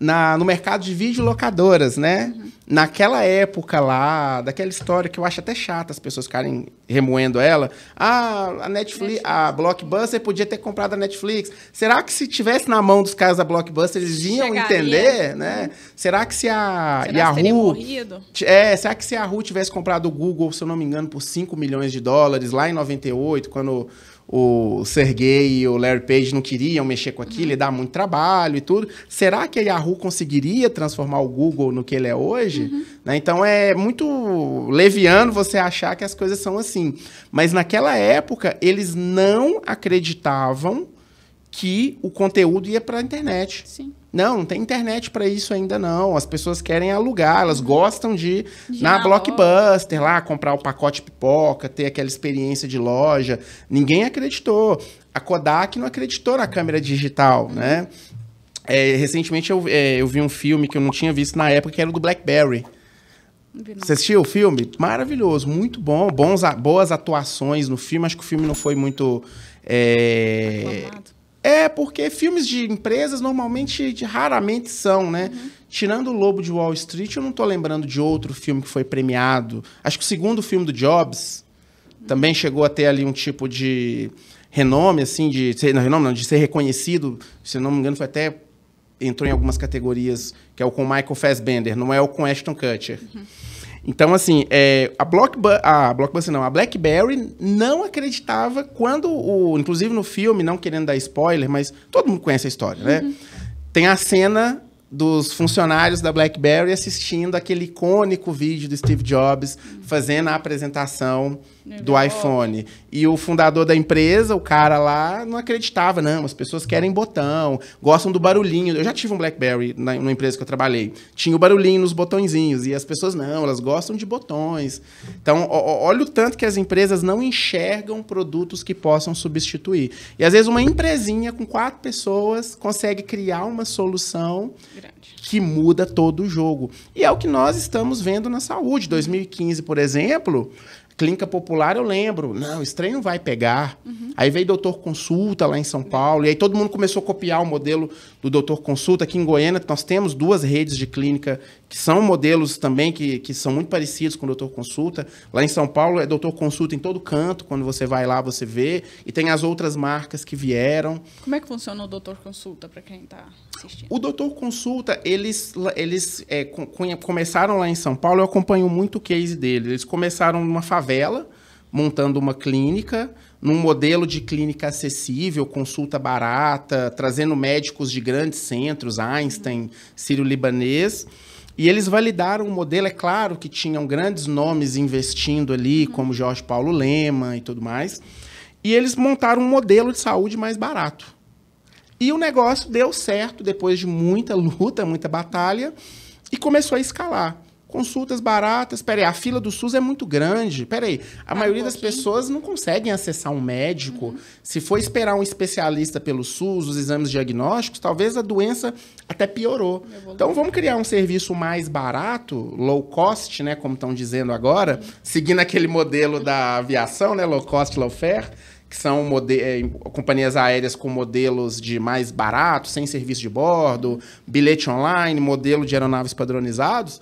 na, no mercado de videolocadoras, né? Uhum. Naquela época lá, daquela história que eu acho até chata as pessoas ficarem remoendo ela. Ah, a Netflix, Netflix, a Blockbuster podia ter comprado a Netflix. Será que se tivesse na mão dos caras da Blockbuster, eles iam Chegaria. entender, né? né? Será que se a será Yahoo... Se é, será que se a Yahoo tivesse comprado o Google, se eu não me engano, por 5 milhões de dólares lá em 98, quando o Sergey e o Larry Page não queriam mexer com aquilo, uhum. dá muito trabalho e tudo. Será que a Yahoo conseguiria transformar o Google no que ele é hoje? Uhum. Né? Então é muito leviano você achar que as coisas são assim. Mas naquela época, eles não acreditavam que o conteúdo ia para a internet. Sim. Não, não tem internet para isso ainda não. As pessoas querem alugar, elas gostam de, de na Blockbuster lá comprar o pacote pipoca, ter aquela experiência de loja. Ninguém acreditou. A Kodak não acreditou na câmera digital, uhum. né? É, recentemente eu, é, eu vi um filme que eu não tinha visto na época, que era o do BlackBerry. Você assistiu o filme? Maravilhoso, muito bom. Bons, boas atuações no filme. Acho que o filme não foi muito. É, é, porque filmes de empresas normalmente de, raramente são, né? Uhum. Tirando o Lobo de Wall Street, eu não tô lembrando de outro filme que foi premiado. Acho que o segundo filme do Jobs uhum. também chegou a ter ali um tipo de renome, assim, de ser, não, renome, não, de ser reconhecido. Se não me engano, foi até entrou em algumas categorias, que é o com Michael Fassbender, não é o com Ashton Kutcher. Uhum. Então, assim, é, a, Blockbuster, a Blockbuster não, a BlackBerry não acreditava quando o... Inclusive no filme, não querendo dar spoiler, mas todo mundo conhece a história, né? Uhum. Tem a cena dos funcionários da BlackBerry assistindo aquele icônico vídeo do Steve Jobs fazendo a apresentação do iPhone. E o fundador da empresa, o cara lá, não acreditava, não. As pessoas querem botão, gostam do barulhinho. Eu já tive um BlackBerry na, numa empresa que eu trabalhei. Tinha o barulhinho nos botõezinhos. E as pessoas, não, elas gostam de botões. Então, olha o tanto que as empresas não enxergam produtos que possam substituir. E às vezes uma empresinha com quatro pessoas consegue criar uma solução. Grande que muda todo o jogo. E é o que nós estamos vendo na saúde. 2015, por exemplo, clínica popular, eu lembro. Não, estranho não vai pegar. Uhum. Aí veio doutor consulta lá em São Paulo, e aí todo mundo começou a copiar o modelo do doutor consulta. Aqui em Goiânia, nós temos duas redes de clínica que são modelos também que, que são muito parecidos com o doutor consulta. Lá em São Paulo é doutor consulta em todo canto, quando você vai lá você vê. E tem as outras marcas que vieram. Como é que funciona o doutor consulta para quem está assistindo? O doutor consulta, eles, eles é, começaram lá em São Paulo, eu acompanho muito o case deles. Eles começaram numa favela, montando uma clínica, num modelo de clínica acessível, consulta barata, trazendo médicos de grandes centros, Einstein, Sírio-Libanês e eles validaram o modelo. É claro que tinham grandes nomes investindo ali, uhum. como Jorge Paulo Lema e tudo mais. E eles montaram um modelo de saúde mais barato. E o negócio deu certo depois de muita luta, muita batalha, e começou a escalar. Consultas baratas, peraí, a fila do SUS é muito grande. Peraí, a ah, maioria um das pessoas não conseguem acessar um médico. Uhum. Se for esperar um especialista pelo SUS, os exames diagnósticos, talvez a doença até piorou. Então vamos criar um serviço mais barato, low cost, né? Como estão dizendo agora, uhum. seguindo aquele modelo da aviação, né? Low cost, low fare que são é, companhias aéreas com modelos de mais barato, sem serviço de bordo, bilhete online, modelo de aeronaves padronizados.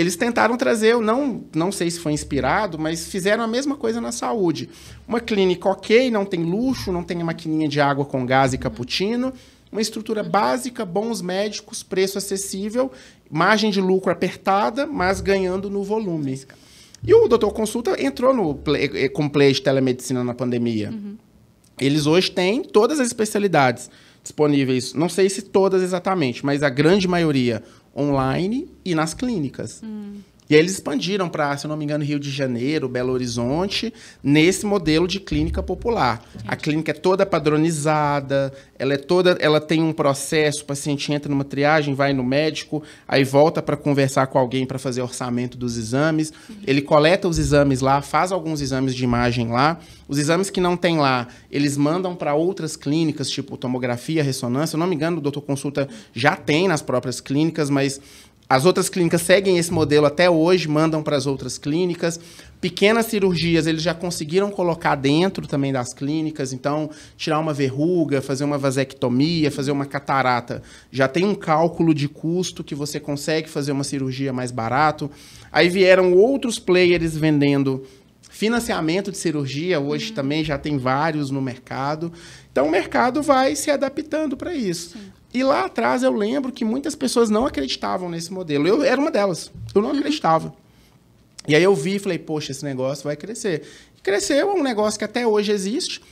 Eles tentaram trazer, eu não, não sei se foi inspirado, mas fizeram a mesma coisa na saúde. Uma clínica ok, não tem luxo, não tem maquininha de água com gás e cappuccino, uma estrutura básica, bons médicos, preço acessível, margem de lucro apertada, mas ganhando no volume. E o doutor Consulta entrou no play, eh, com play de telemedicina na pandemia. Uhum. Eles hoje têm todas as especialidades disponíveis, não sei se todas exatamente, mas a grande maioria online e nas clínicas. Hum. E aí eles expandiram para, se eu não me engano, Rio de Janeiro, Belo Horizonte, nesse modelo de clínica popular. Entendi. A clínica é toda padronizada, ela é toda, ela tem um processo, o paciente entra numa triagem, vai no médico, aí volta para conversar com alguém para fazer orçamento dos exames. Uhum. Ele coleta os exames lá, faz alguns exames de imagem lá. Os exames que não tem lá, eles mandam para outras clínicas, tipo tomografia, ressonância. Se eu não me engano, o doutor consulta já tem nas próprias clínicas, mas as outras clínicas seguem esse modelo até hoje, mandam para as outras clínicas. Pequenas cirurgias eles já conseguiram colocar dentro também das clínicas, então tirar uma verruga, fazer uma vasectomia, fazer uma catarata. Já tem um cálculo de custo que você consegue fazer uma cirurgia mais barato. Aí vieram outros players vendendo financiamento de cirurgia, hoje hum. também já tem vários no mercado. Então o mercado vai se adaptando para isso. Sim. E lá atrás eu lembro que muitas pessoas não acreditavam nesse modelo. Eu era uma delas. Eu não uhum. acreditava. E aí eu vi e falei, poxa, esse negócio vai crescer. E cresceu, é um negócio que até hoje existe.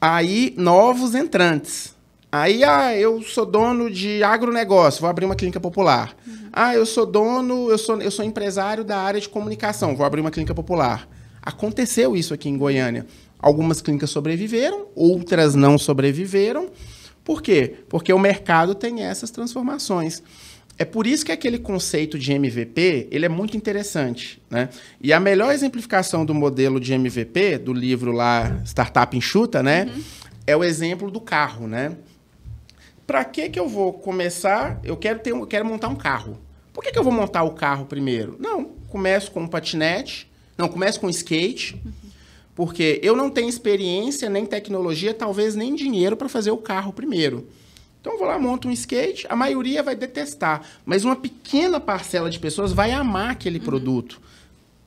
Aí, novos entrantes. Aí, ah, eu sou dono de agronegócio, vou abrir uma clínica popular. Uhum. Ah, eu sou dono, eu sou, eu sou empresário da área de comunicação, vou abrir uma clínica popular. Aconteceu isso aqui em Goiânia. Algumas clínicas sobreviveram, outras não sobreviveram. Por quê? Porque o mercado tem essas transformações. É por isso que aquele conceito de MVP ele é muito interessante. Né? E a melhor exemplificação do modelo de MVP, do livro lá Startup Enxuta, né? Uhum. É o exemplo do carro, né? Para que, que eu vou começar? Eu quero, ter um, eu quero montar um carro. Por que, que eu vou montar o carro primeiro? Não, começo com um patinete. Não, começo com um skate. Uhum porque eu não tenho experiência, nem tecnologia, talvez nem dinheiro para fazer o carro primeiro. Então eu vou lá, monto um skate, a maioria vai detestar, mas uma pequena parcela de pessoas vai amar aquele uhum. produto.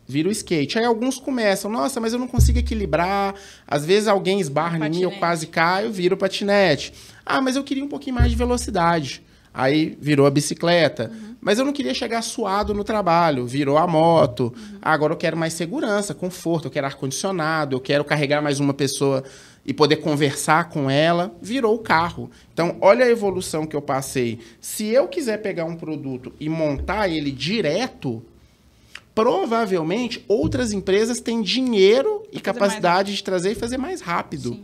Vira o skate. Aí alguns começam, nossa, mas eu não consigo equilibrar. Às vezes alguém esbarra patinete. em mim, eu quase caio, viro o patinete. Ah, mas eu queria um pouquinho mais de velocidade. Aí virou a bicicleta. Uhum. Mas eu não queria chegar suado no trabalho, virou a moto. Uhum. agora eu quero mais segurança, conforto, eu quero ar-condicionado, eu quero carregar mais uma pessoa e poder conversar com ela, virou o carro. Então, olha a evolução que eu passei. Se eu quiser pegar um produto e montar ele direto, provavelmente outras empresas têm dinheiro e capacidade de trazer e fazer mais rápido. Sim,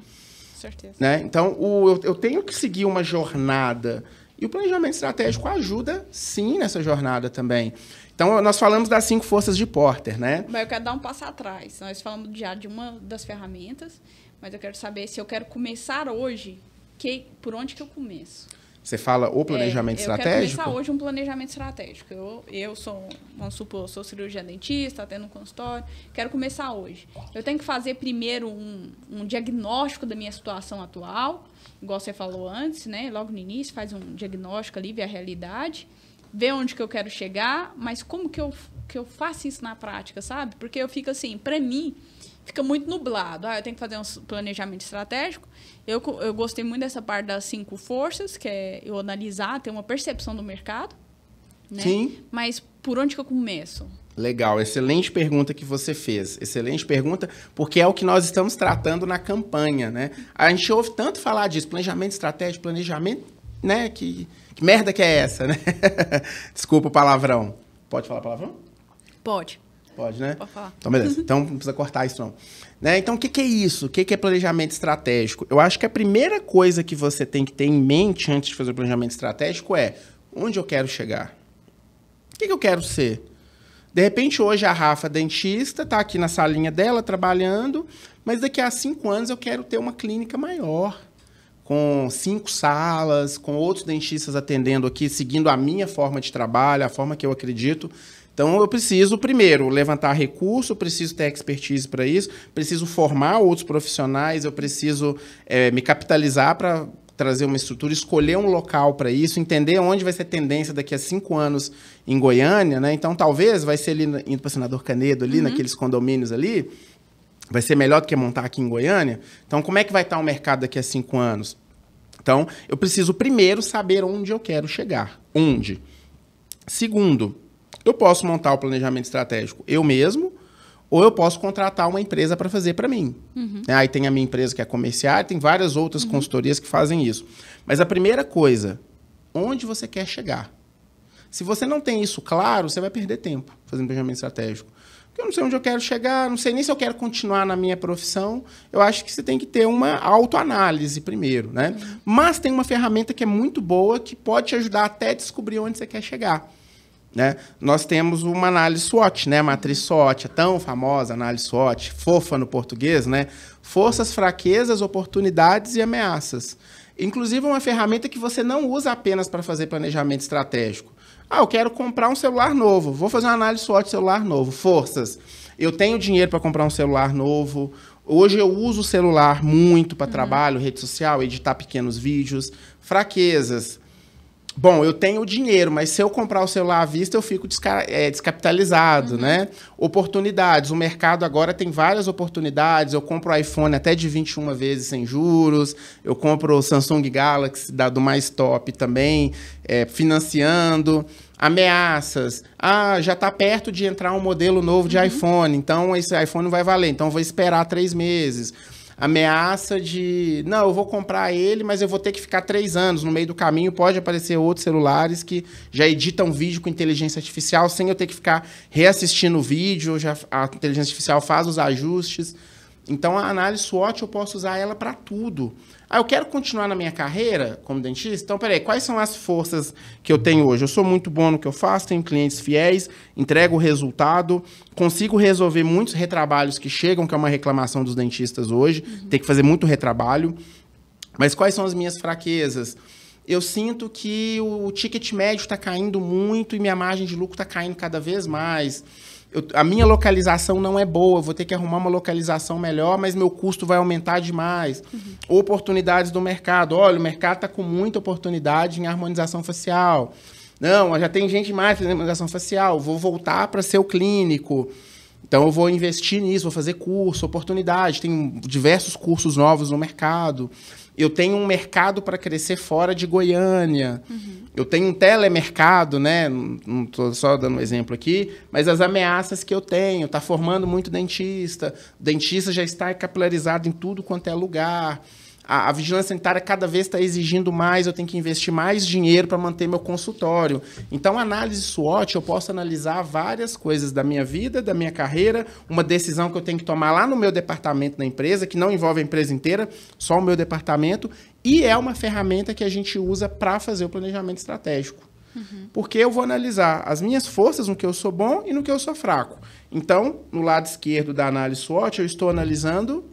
certeza. Né? Então, o, eu, eu tenho que seguir uma jornada e o planejamento estratégico ajuda, sim, nessa jornada também. Então, nós falamos das cinco forças de Porter, né? Mas eu quero dar um passo atrás. Nós falamos já de uma das ferramentas, mas eu quero saber se eu quero começar hoje, que, por onde que eu começo? Você fala o planejamento é, estratégico? Eu quero começar hoje um planejamento estratégico. Eu, eu sou, vamos supor, sou cirurgiã dentista, tendo um consultório, quero começar hoje. Eu tenho que fazer primeiro um, um diagnóstico da minha situação atual, igual você falou antes, né? Logo no início, faz um diagnóstico ali, vê a realidade, vê onde que eu quero chegar, mas como que eu, que eu faço isso na prática, sabe? Porque eu fico assim, para mim, fica muito nublado. Ah, eu tenho que fazer um planejamento estratégico. Eu, eu gostei muito dessa parte das cinco forças, que é eu analisar, ter uma percepção do mercado. Né? Sim. Mas por onde que eu começo? Legal, excelente pergunta que você fez. Excelente pergunta, porque é o que nós estamos tratando na campanha, né? A gente ouve tanto falar disso, planejamento estratégico, planejamento, né? Que, que merda que é essa, né? Desculpa o palavrão. Pode falar palavrão? Pode. Pode, né? Pode falar. Então, beleza. Então, não precisa cortar isso, não. Né? Então, o que, que é isso? O que, que é planejamento estratégico? Eu acho que a primeira coisa que você tem que ter em mente antes de fazer o planejamento estratégico é onde eu quero chegar? O que, que eu quero ser? De repente, hoje a Rafa, dentista, está aqui na salinha dela trabalhando, mas daqui a cinco anos eu quero ter uma clínica maior, com cinco salas, com outros dentistas atendendo aqui, seguindo a minha forma de trabalho, a forma que eu acredito. Então, eu preciso, primeiro, levantar recurso, preciso ter expertise para isso, preciso formar outros profissionais, eu preciso é, me capitalizar para trazer uma estrutura, escolher um local para isso, entender onde vai ser a tendência daqui a cinco anos em Goiânia, né? Então, talvez vai ser ali, indo para Senador Canedo, ali, uhum. naqueles condomínios ali, vai ser melhor do que montar aqui em Goiânia. Então, como é que vai estar tá o mercado daqui a cinco anos? Então, eu preciso primeiro saber onde eu quero chegar. Onde? Segundo, eu posso montar o planejamento estratégico eu mesmo, ou eu posso contratar uma empresa para fazer para mim. Uhum. Né? Aí tem a minha empresa que é comercial, tem várias outras uhum. consultorias que fazem isso. Mas a primeira coisa, onde você quer chegar? Se você não tem isso claro, você vai perder tempo fazendo planejamento estratégico. Porque eu não sei onde eu quero chegar, não sei nem se eu quero continuar na minha profissão. Eu acho que você tem que ter uma autoanálise primeiro, né? Uhum. Mas tem uma ferramenta que é muito boa que pode te ajudar até descobrir onde você quer chegar né? Nós temos uma análise SWOT, né? A matriz SWOT, a é tão famosa análise SWOT, fofa no português, né? Forças, fraquezas, oportunidades e ameaças. Inclusive, é uma ferramenta que você não usa apenas para fazer planejamento estratégico. Ah, eu quero comprar um celular novo. Vou fazer uma análise SWOT de celular novo. Forças. Eu tenho dinheiro para comprar um celular novo. Hoje eu uso o celular muito para uhum. trabalho, rede social, editar pequenos vídeos. Fraquezas Bom, eu tenho o dinheiro, mas se eu comprar o celular à vista, eu fico desca é, descapitalizado, uhum. né? Oportunidades. O mercado agora tem várias oportunidades. Eu compro o iPhone até de 21 vezes sem juros. Eu compro o Samsung Galaxy, da, do mais top também, é, financiando ameaças. Ah, já está perto de entrar um modelo novo de uhum. iPhone, então esse iPhone não vai valer, então vou esperar três meses ameaça de, não, eu vou comprar ele, mas eu vou ter que ficar três anos. No meio do caminho pode aparecer outros celulares que já editam vídeo com inteligência artificial sem eu ter que ficar reassistindo o vídeo, já, a inteligência artificial faz os ajustes. Então a análise SWOT eu posso usar ela para tudo. Ah, eu quero continuar na minha carreira como dentista? Então, peraí, quais são as forças que eu tenho hoje? Eu sou muito bom no que eu faço, tenho clientes fiéis, entrego o resultado, consigo resolver muitos retrabalhos que chegam, que é uma reclamação dos dentistas hoje, uhum. tem que fazer muito retrabalho. Mas quais são as minhas fraquezas? Eu sinto que o ticket médio está caindo muito e minha margem de lucro está caindo cada vez mais eu, a minha localização não é boa, vou ter que arrumar uma localização melhor, mas meu custo vai aumentar demais. Uhum. Oportunidades do mercado. Olha, o mercado está com muita oportunidade em harmonização facial. Não, já tem gente mais fazendo harmonização facial, vou voltar para ser o clínico. Então eu vou investir nisso, vou fazer curso, oportunidade, tem diversos cursos novos no mercado. Eu tenho um mercado para crescer fora de Goiânia. Uhum. Eu tenho um telemercado, né? Não estou só dando um exemplo aqui, mas as ameaças que eu tenho. Está formando muito dentista. O dentista já está capilarizado em tudo quanto é lugar a, a vigilância sanitária cada vez está exigindo mais, eu tenho que investir mais dinheiro para manter meu consultório. Então, análise SWOT, eu posso analisar várias coisas da minha vida, da minha carreira, uma decisão que eu tenho que tomar lá no meu departamento na empresa, que não envolve a empresa inteira, só o meu departamento, e é uma ferramenta que a gente usa para fazer o planejamento estratégico. Uhum. Porque eu vou analisar as minhas forças no que eu sou bom e no que eu sou fraco. Então, no lado esquerdo da análise SWOT, eu estou analisando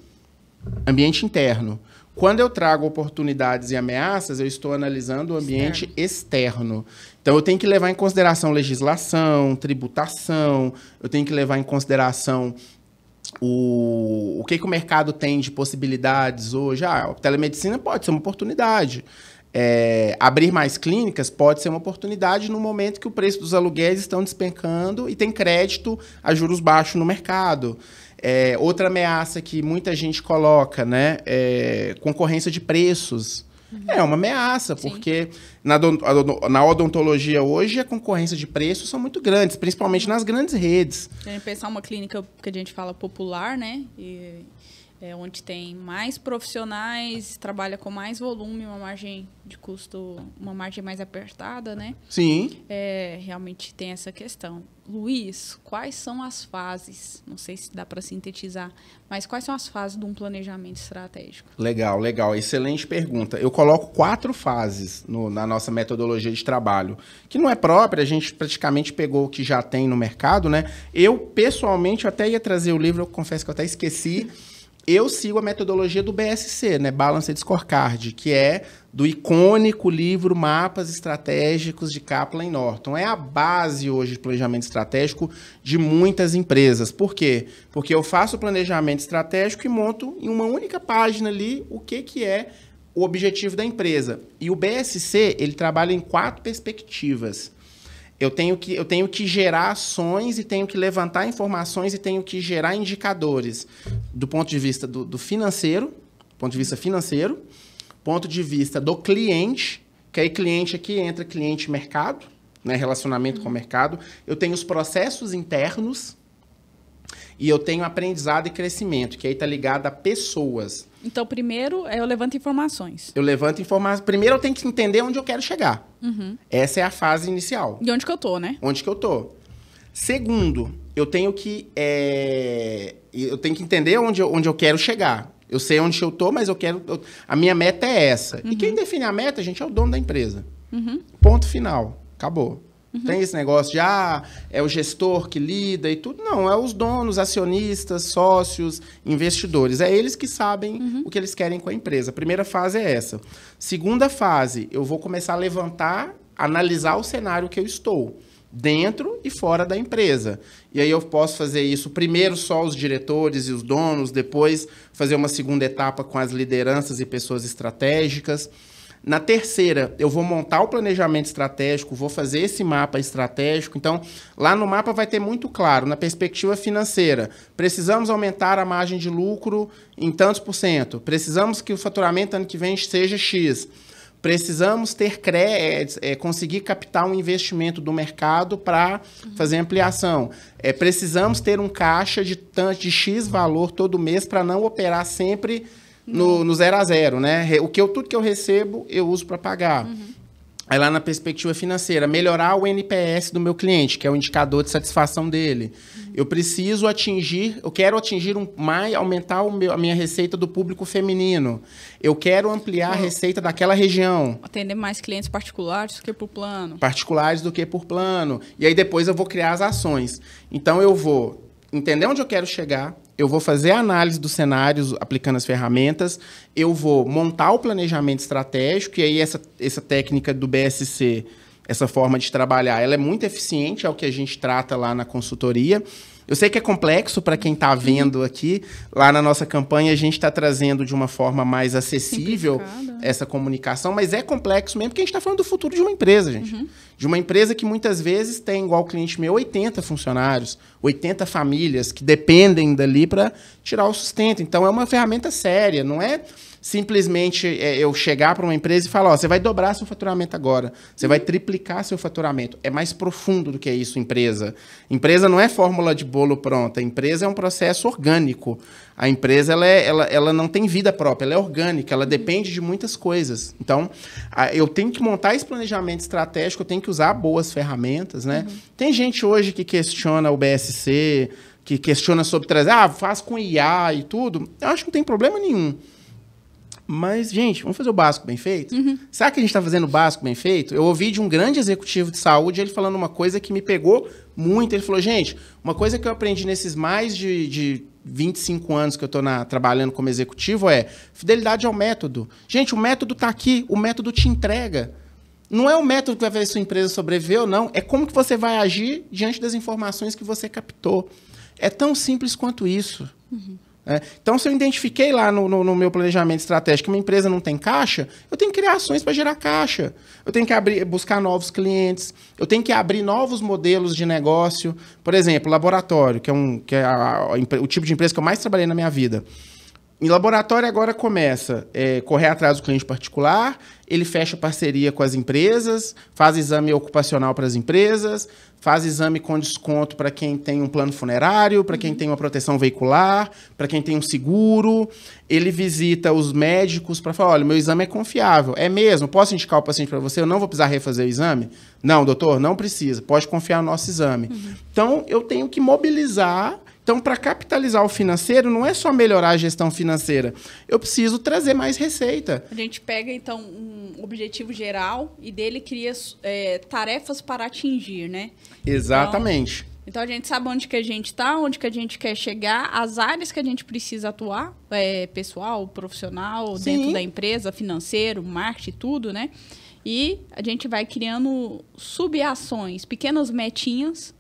ambiente interno. Quando eu trago oportunidades e ameaças, eu estou analisando o ambiente externo. externo. Então, eu tenho que levar em consideração legislação, tributação, eu tenho que levar em consideração o, o que, que o mercado tem de possibilidades hoje. Ah, a telemedicina pode ser uma oportunidade. É, abrir mais clínicas pode ser uma oportunidade no momento que o preço dos aluguéis estão despencando e tem crédito a juros baixos no mercado. É, outra ameaça que muita gente coloca, né? É concorrência de preços. Uhum. É uma ameaça, Sim. porque na, na, odontologia hoje a concorrência de preços são muito grandes, principalmente uhum. nas grandes redes. Se a gente pensar uma clínica que a gente fala popular, né? E é onde tem mais profissionais, trabalha com mais volume, uma margem de custo, uma margem mais apertada, né? Sim. É, realmente tem essa questão. Luiz, quais são as fases? Não sei se dá para sintetizar, mas quais são as fases de um planejamento estratégico? Legal, legal, excelente pergunta. Eu coloco quatro fases no, na nossa metodologia de trabalho, que não é própria, a gente praticamente pegou o que já tem no mercado, né? Eu, pessoalmente, eu até ia trazer o livro, eu confesso que eu até esqueci eu sigo a metodologia do BSC, né? Balanced Scorecard, que é do icônico livro Mapas Estratégicos de Kaplan Norton. É a base hoje de planejamento estratégico de muitas empresas. Por quê? Porque eu faço o planejamento estratégico e monto em uma única página ali o que, que é o objetivo da empresa. E o BSC, ele trabalha em quatro perspectivas eu tenho que, eu tenho que gerar ações e tenho que levantar informações e tenho que gerar indicadores do ponto de vista do, do financeiro, ponto de vista financeiro, ponto de vista do cliente, que aí cliente aqui é entra cliente mercado, né, relacionamento uhum. com o mercado. Eu tenho os processos internos e eu tenho aprendizado e crescimento, que aí está ligado a pessoas. Então, primeiro é, eu levanto informações. Eu levanto informações. Primeiro eu tenho que entender onde eu quero chegar. Uhum. Essa é a fase inicial. E onde que eu tô, né? Onde que eu tô. Segundo, eu tenho que. É... Eu tenho que entender onde eu, onde eu quero chegar. Eu sei onde eu tô, mas eu quero. Eu... a minha meta é essa. Uhum. E quem define a meta, gente, é o dono da empresa. Uhum. Ponto final. Acabou. Uhum. Tem esse negócio de, ah, é o gestor que lida e tudo. Não, é os donos, acionistas, sócios, investidores. É eles que sabem uhum. o que eles querem com a empresa. primeira fase é essa. Segunda fase, eu vou começar a levantar, analisar o cenário que eu estou dentro e fora da empresa. E aí eu posso fazer isso primeiro só os diretores e os donos, depois fazer uma segunda etapa com as lideranças e pessoas estratégicas. Na terceira, eu vou montar o planejamento estratégico, vou fazer esse mapa estratégico. Então, lá no mapa vai ter muito claro, na perspectiva financeira, precisamos aumentar a margem de lucro em tantos por cento, precisamos que o faturamento ano que vem seja X, precisamos ter CRE, é, conseguir captar um investimento do mercado para fazer ampliação. É, precisamos ter um caixa de, de X valor todo mês para não operar sempre no, no zero a zero, né? O que eu, tudo que eu recebo, eu uso para pagar. Uhum. Aí lá na perspectiva financeira, melhorar o NPS do meu cliente, que é o indicador de satisfação dele. Uhum. Eu preciso atingir, eu quero atingir um mais, aumentar meu, a minha receita do público feminino. Eu quero ampliar uhum. a receita daquela região. Atender mais clientes particulares do que por plano. Particulares do que por plano. E aí depois eu vou criar as ações. Então eu vou entender onde eu quero chegar, eu vou fazer a análise dos cenários aplicando as ferramentas, eu vou montar o planejamento estratégico, e aí essa, essa técnica do BSC, essa forma de trabalhar, ela é muito eficiente, é o que a gente trata lá na consultoria. Eu sei que é complexo para quem está vendo aqui. Lá na nossa campanha, a gente está trazendo de uma forma mais acessível né? essa comunicação, mas é complexo mesmo, porque a gente está falando do futuro de uma empresa, gente. Uhum. De uma empresa que muitas vezes tem, igual o cliente meu, 80 funcionários, 80 famílias que dependem dali para tirar o sustento. Então, é uma ferramenta séria, não é simplesmente é, eu chegar para uma empresa e falar, ó, você vai dobrar seu faturamento agora, você vai triplicar seu faturamento. É mais profundo do que isso, empresa. Empresa não é fórmula de bolo pronta, empresa é um processo orgânico. A empresa ela, é, ela, ela não tem vida própria, ela é orgânica, ela depende de muitas coisas. Então, a, eu tenho que montar esse planejamento estratégico, eu tenho que usar boas ferramentas, né? Uhum. Tem gente hoje que questiona o BSC, que questiona sobre trazer, ah, faz com IA e tudo. Eu acho que não tem problema nenhum. Mas, gente, vamos fazer o básico bem feito? Uhum. Será que a gente está fazendo o básico bem feito? Eu ouvi de um grande executivo de saúde ele falando uma coisa que me pegou muito. Ele falou, gente, uma coisa que eu aprendi nesses mais de, de 25 anos que eu estou trabalhando como executivo é fidelidade ao método. Gente, o método está aqui, o método te entrega. Não é o método que vai fazer sua empresa sobreviver ou não, é como que você vai agir diante das informações que você captou. É tão simples quanto isso. Uhum. Né? Então, se eu identifiquei lá no, no, no, meu planejamento estratégico que uma empresa não tem caixa, eu tenho que criar ações para gerar caixa. Eu tenho que abrir, buscar novos clientes, eu tenho que abrir novos modelos de negócio. Por exemplo, laboratório, que é, um, que é a, a, o tipo de empresa que eu mais trabalhei na minha vida. Em laboratório agora começa é, correr atrás do cliente particular ele fecha parceria com as empresas, faz exame ocupacional para as empresas, faz exame com desconto para quem tem um plano funerário, para quem tem uma proteção veicular, para quem tem um seguro. Ele visita os médicos para falar: olha, meu exame é confiável. É mesmo? Posso indicar o paciente para você? Eu não vou precisar refazer o exame? Não, doutor, não precisa. Pode confiar no nosso exame. Uhum. Então, eu tenho que mobilizar então, para capitalizar o financeiro, não é só melhorar a gestão financeira. Eu preciso trazer mais receita. A gente pega, então, um objetivo geral e dele cria é, tarefas para atingir, né? Exatamente. Então... Então a gente sabe onde que a gente está, onde que a gente quer chegar, as áreas que a gente precisa atuar, é, pessoal, profissional, Sim. dentro da empresa, financeiro, marketing, tudo, né? E a gente vai criando subações, pequenas metinhas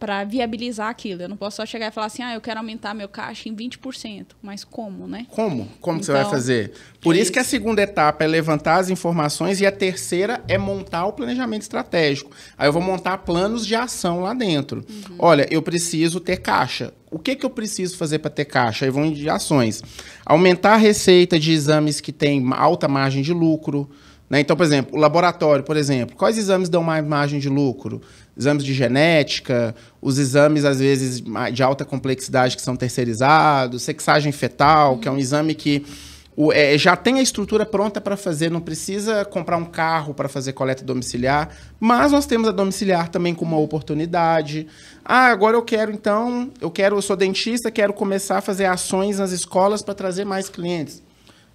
para viabilizar aquilo. Eu não posso só chegar e falar assim, ah, eu quero aumentar meu caixa em 20%. Mas como, né? Como? Como então, você vai então, fazer? Por é isso, que a segunda etapa é levantar as informações e a terceira é montar o planejamento estratégico. Aí eu vou montar planos de ação lá dentro. Uhum. Olha, eu preciso ter caixa. O que, que eu preciso fazer para ter caixa? Aí vão de ações. Aumentar a receita de exames que têm alta margem de lucro. Né? Então, por exemplo, o laboratório, por exemplo, quais exames dão mais margem de lucro? exames de genética, os exames, às vezes, de alta complexidade que são terceirizados, sexagem fetal, que é um uhum. exame que o, é, já tem a estrutura pronta para fazer, não precisa comprar um carro para fazer coleta domiciliar, mas nós temos a domiciliar também como uma oportunidade. Ah, agora eu quero então, eu quero, eu sou dentista, quero começar a fazer ações nas escolas para trazer mais clientes.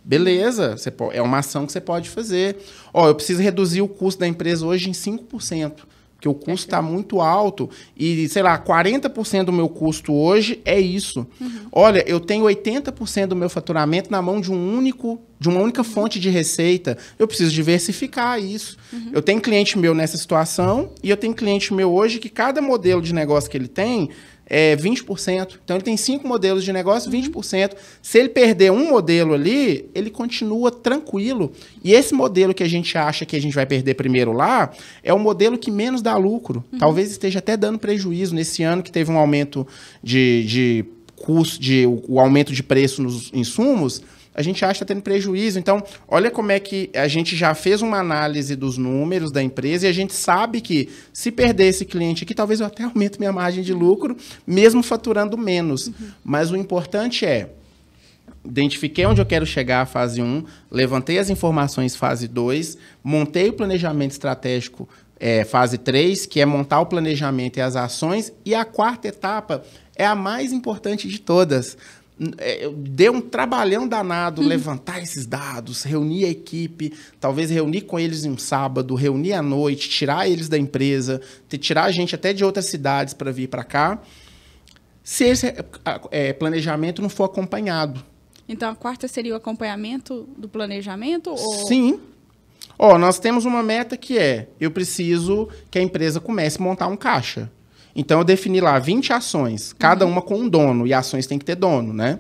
Beleza, é uma ação que você pode fazer. Ó, eu preciso reduzir o custo da empresa hoje em 5% que o custo está muito alto e, sei lá, 40% do meu custo hoje é isso. Uhum. Olha, eu tenho 80% do meu faturamento na mão de um único de uma única fonte de receita, eu preciso diversificar isso. Uhum. Eu tenho cliente meu nessa situação e eu tenho cliente meu hoje que cada modelo de negócio que ele tem, é 20%. Então ele tem cinco modelos de negócio, 20%. Se ele perder um modelo ali, ele continua tranquilo. E esse modelo que a gente acha que a gente vai perder primeiro lá, é o modelo que menos dá lucro. Uhum. Talvez esteja até dando prejuízo nesse ano que teve um aumento de, de custo, de, o, o aumento de preço nos insumos a gente acha que está tendo prejuízo. Então, olha como é que a gente já fez uma análise dos números da empresa e a gente sabe que se perder esse cliente aqui, talvez eu até aumente minha margem de lucro, mesmo faturando menos. Uhum. Mas o importante é identifiquei onde eu quero chegar fase 1, levantei as informações fase 2, montei o planejamento estratégico é, fase 3, que é montar o planejamento e as ações, e a quarta etapa é a mais importante de todas é, deu um trabalhão danado hum. levantar esses dados, reunir a equipe, talvez reunir com eles em um sábado, reunir à noite, tirar eles da empresa, tirar a gente até de outras cidades para vir para cá, se esse é, planejamento não for acompanhado. Então a quarta seria o acompanhamento do planejamento? Ou... Sim. Ó, nós temos uma meta que é: eu preciso que a empresa comece a montar um caixa. Então eu defini lá 20 ações, cada uhum. uma com um dono, e ações tem que ter dono, né?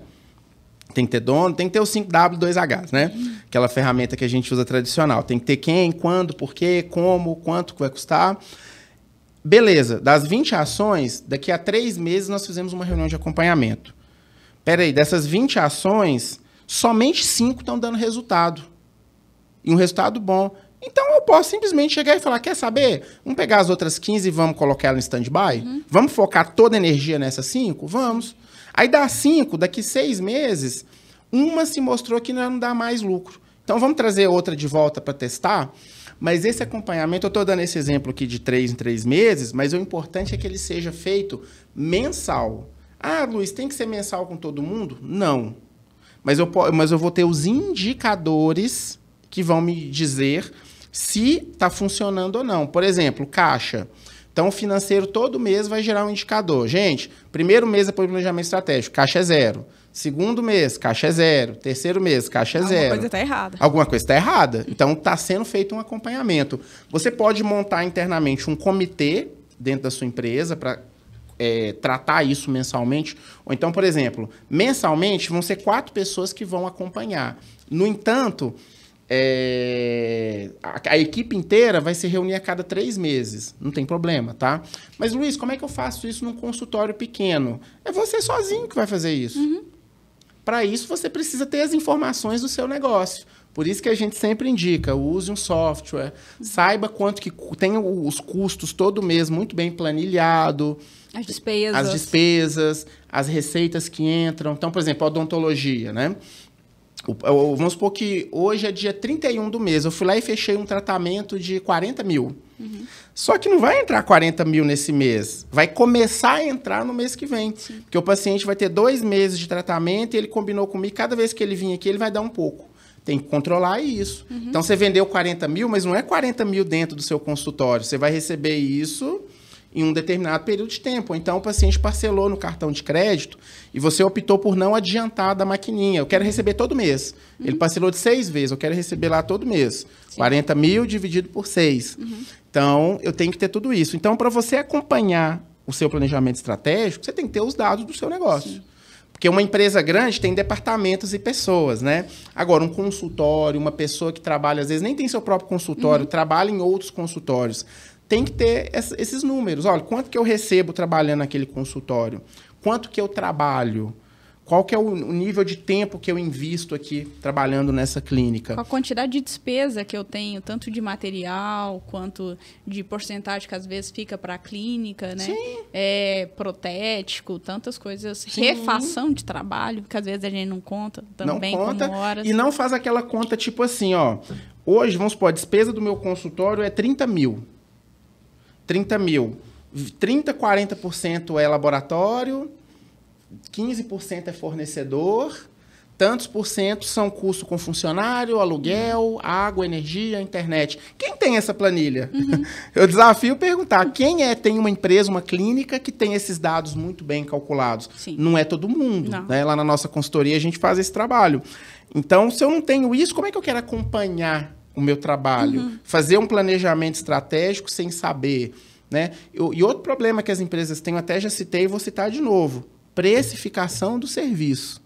Tem que ter dono, tem que ter o 5W2H, né? Uhum. Aquela ferramenta que a gente usa tradicional. Tem que ter quem, quando, por quê, como, quanto vai custar. Beleza, das 20 ações, daqui a três meses nós fizemos uma reunião de acompanhamento. Peraí, dessas 20 ações, somente 5 estão dando resultado. E um resultado bom. Então eu posso simplesmente chegar e falar: quer saber? Vamos pegar as outras 15 e vamos colocar ela em stand-by? Uhum. Vamos focar toda a energia nessas 5? Vamos. Aí dá 5, daqui seis meses, uma se mostrou que não dá mais lucro. Então vamos trazer outra de volta para testar. Mas esse acompanhamento, eu estou dando esse exemplo aqui de três em três meses, mas o importante é que ele seja feito mensal. Ah, Luiz, tem que ser mensal com todo mundo? Não. Mas eu, mas eu vou ter os indicadores que vão me dizer se está funcionando ou não. Por exemplo, caixa. Então, o financeiro todo mês vai gerar um indicador. Gente, primeiro mês depois do planejamento estratégico, caixa é zero. Segundo mês, caixa é zero. Terceiro mês, caixa é Alguma zero. Alguma coisa está errada. Alguma coisa está errada. Então, está sendo feito um acompanhamento. Você pode montar internamente um comitê dentro da sua empresa para é, tratar isso mensalmente. Ou então, por exemplo, mensalmente vão ser quatro pessoas que vão acompanhar. No entanto, é, a, a, equipe inteira vai se reunir a cada três meses, não tem problema, tá? Mas, Luiz, como é que eu faço isso num consultório pequeno? É você sozinho que vai fazer isso. Uhum. Para isso, você precisa ter as informações do seu negócio. Por isso que a gente sempre indica, use um software, saiba quanto que tem os custos todo mês muito bem planilhado. As despesas. As despesas, as receitas que entram. Então, por exemplo, a odontologia, né? É, vamos supor que hoje é dia 31 do mês. Eu fui lá e fechei um tratamento de 40 mil. Uhum. Só que não vai entrar 40 mil nesse mês. Vai começar a entrar no mês que vem. Sim. Porque o paciente vai ter dois meses de tratamento e ele combinou comigo. Cada vez que ele vir aqui, ele vai dar um pouco. Tem que controlar isso. Uhum. Então você vendeu 40 mil, mas não é 40 mil dentro do seu consultório. Você vai receber isso em um determinado período de tempo. Ou então o paciente parcelou no cartão de crédito e você optou por não adiantar da maquininha. Eu quero receber todo mês. Uhum. Ele parcelou de seis vezes, eu quero receber lá todo mês. Sim. 40 mil dividido por seis. Uhum. Então, eu tenho que ter tudo isso. Então, para você acompanhar o seu planejamento estratégico, você tem que ter os dados do seu negócio. Sim. Porque uma empresa grande tem departamentos e pessoas, né? Agora, um consultório, uma pessoa que trabalha, às vezes nem tem seu próprio consultório, uhum. trabalha em outros consultórios tem que ter esses números. Olha, quanto que eu recebo trabalhando naquele consultório? Quanto que eu trabalho? Qual que é o nível de tempo que eu invisto aqui trabalhando nessa clínica? Qual a quantidade de despesa que eu tenho, tanto de material quanto de porcentagem que às vezes fica para a clínica, né? Sim. É, protético, tantas coisas. Sim. Refação de trabalho, que às vezes a gente não conta também não conta, horas. E não faz aquela conta tipo assim, ó. Hoje, vamos supor, a despesa do meu consultório é 30 mil. 30 mil, 30, 40% é laboratório, 15% é fornecedor, tantos por cento são custo com funcionário, aluguel, água, energia, internet. Quem tem essa planilha? Uhum. Eu desafio perguntar, quem é tem uma empresa, uma clínica que tem esses dados muito bem calculados? Sim. Não é todo mundo, né? Lá na nossa consultoria a gente faz esse trabalho. Então, se eu não tenho isso, como é que eu quero acompanhar o meu trabalho, uhum. fazer um planejamento estratégico sem saber. Né? Eu, e outro problema que as empresas têm, eu até já citei e vou citar de novo: precificação do serviço.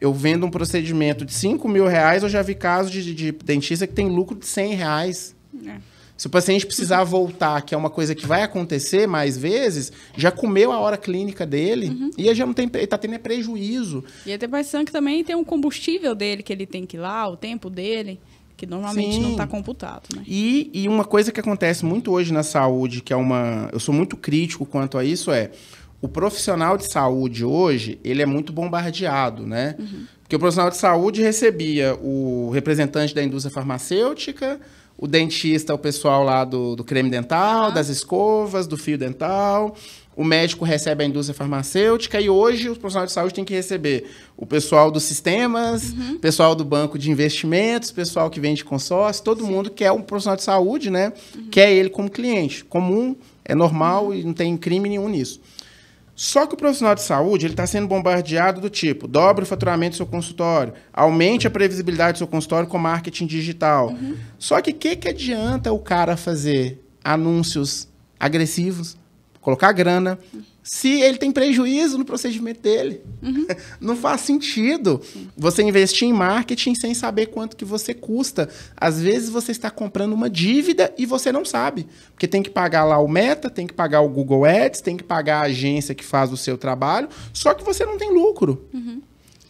Eu vendo um procedimento de 5 mil reais, eu já vi casos de, de, dentista que tem lucro de 100 reais. É. Se o paciente precisar uhum. voltar, que é uma coisa que vai acontecer mais vezes, já comeu a hora clínica dele uhum. e já não tem, está tendo é prejuízo. E até pensando que também tem um combustível dele que ele tem que ir lá, o tempo dele que normalmente tá Sim. não está computado. Né? E, e uma coisa que acontece muito hoje na saúde, que é uma. Eu sou muito crítico quanto a isso, é o profissional de saúde hoje, ele é muito bombardeado, né? Uhum. Porque o profissional de saúde recebia o representante da indústria farmacêutica, o dentista, o pessoal lá do, do creme dental, ah. das escovas, do fio dental, o médico recebe a indústria farmacêutica e hoje os profissionais de saúde têm que receber o pessoal dos sistemas, uhum. pessoal do banco de investimentos, pessoal que vende consórcio, todo Sim. mundo quer é um profissional de saúde, né? Uhum. Quer é ele como cliente. Comum, é normal uhum. e não tem crime nenhum nisso. Só que o profissional de saúde ele está sendo bombardeado do tipo: dobre o faturamento do seu consultório, aumente a previsibilidade do seu consultório com marketing digital. Uhum. Só que o que, que adianta o cara fazer anúncios agressivos, colocar grana. Se ele tem prejuízo no procedimento dele, uhum. não faz sentido você investir em marketing sem saber quanto que você custa. Às vezes você está comprando uma dívida e você não sabe, porque tem que pagar lá o Meta, tem que pagar o Google Ads, tem que pagar a agência que faz o seu trabalho, só que você não tem lucro. Uhum.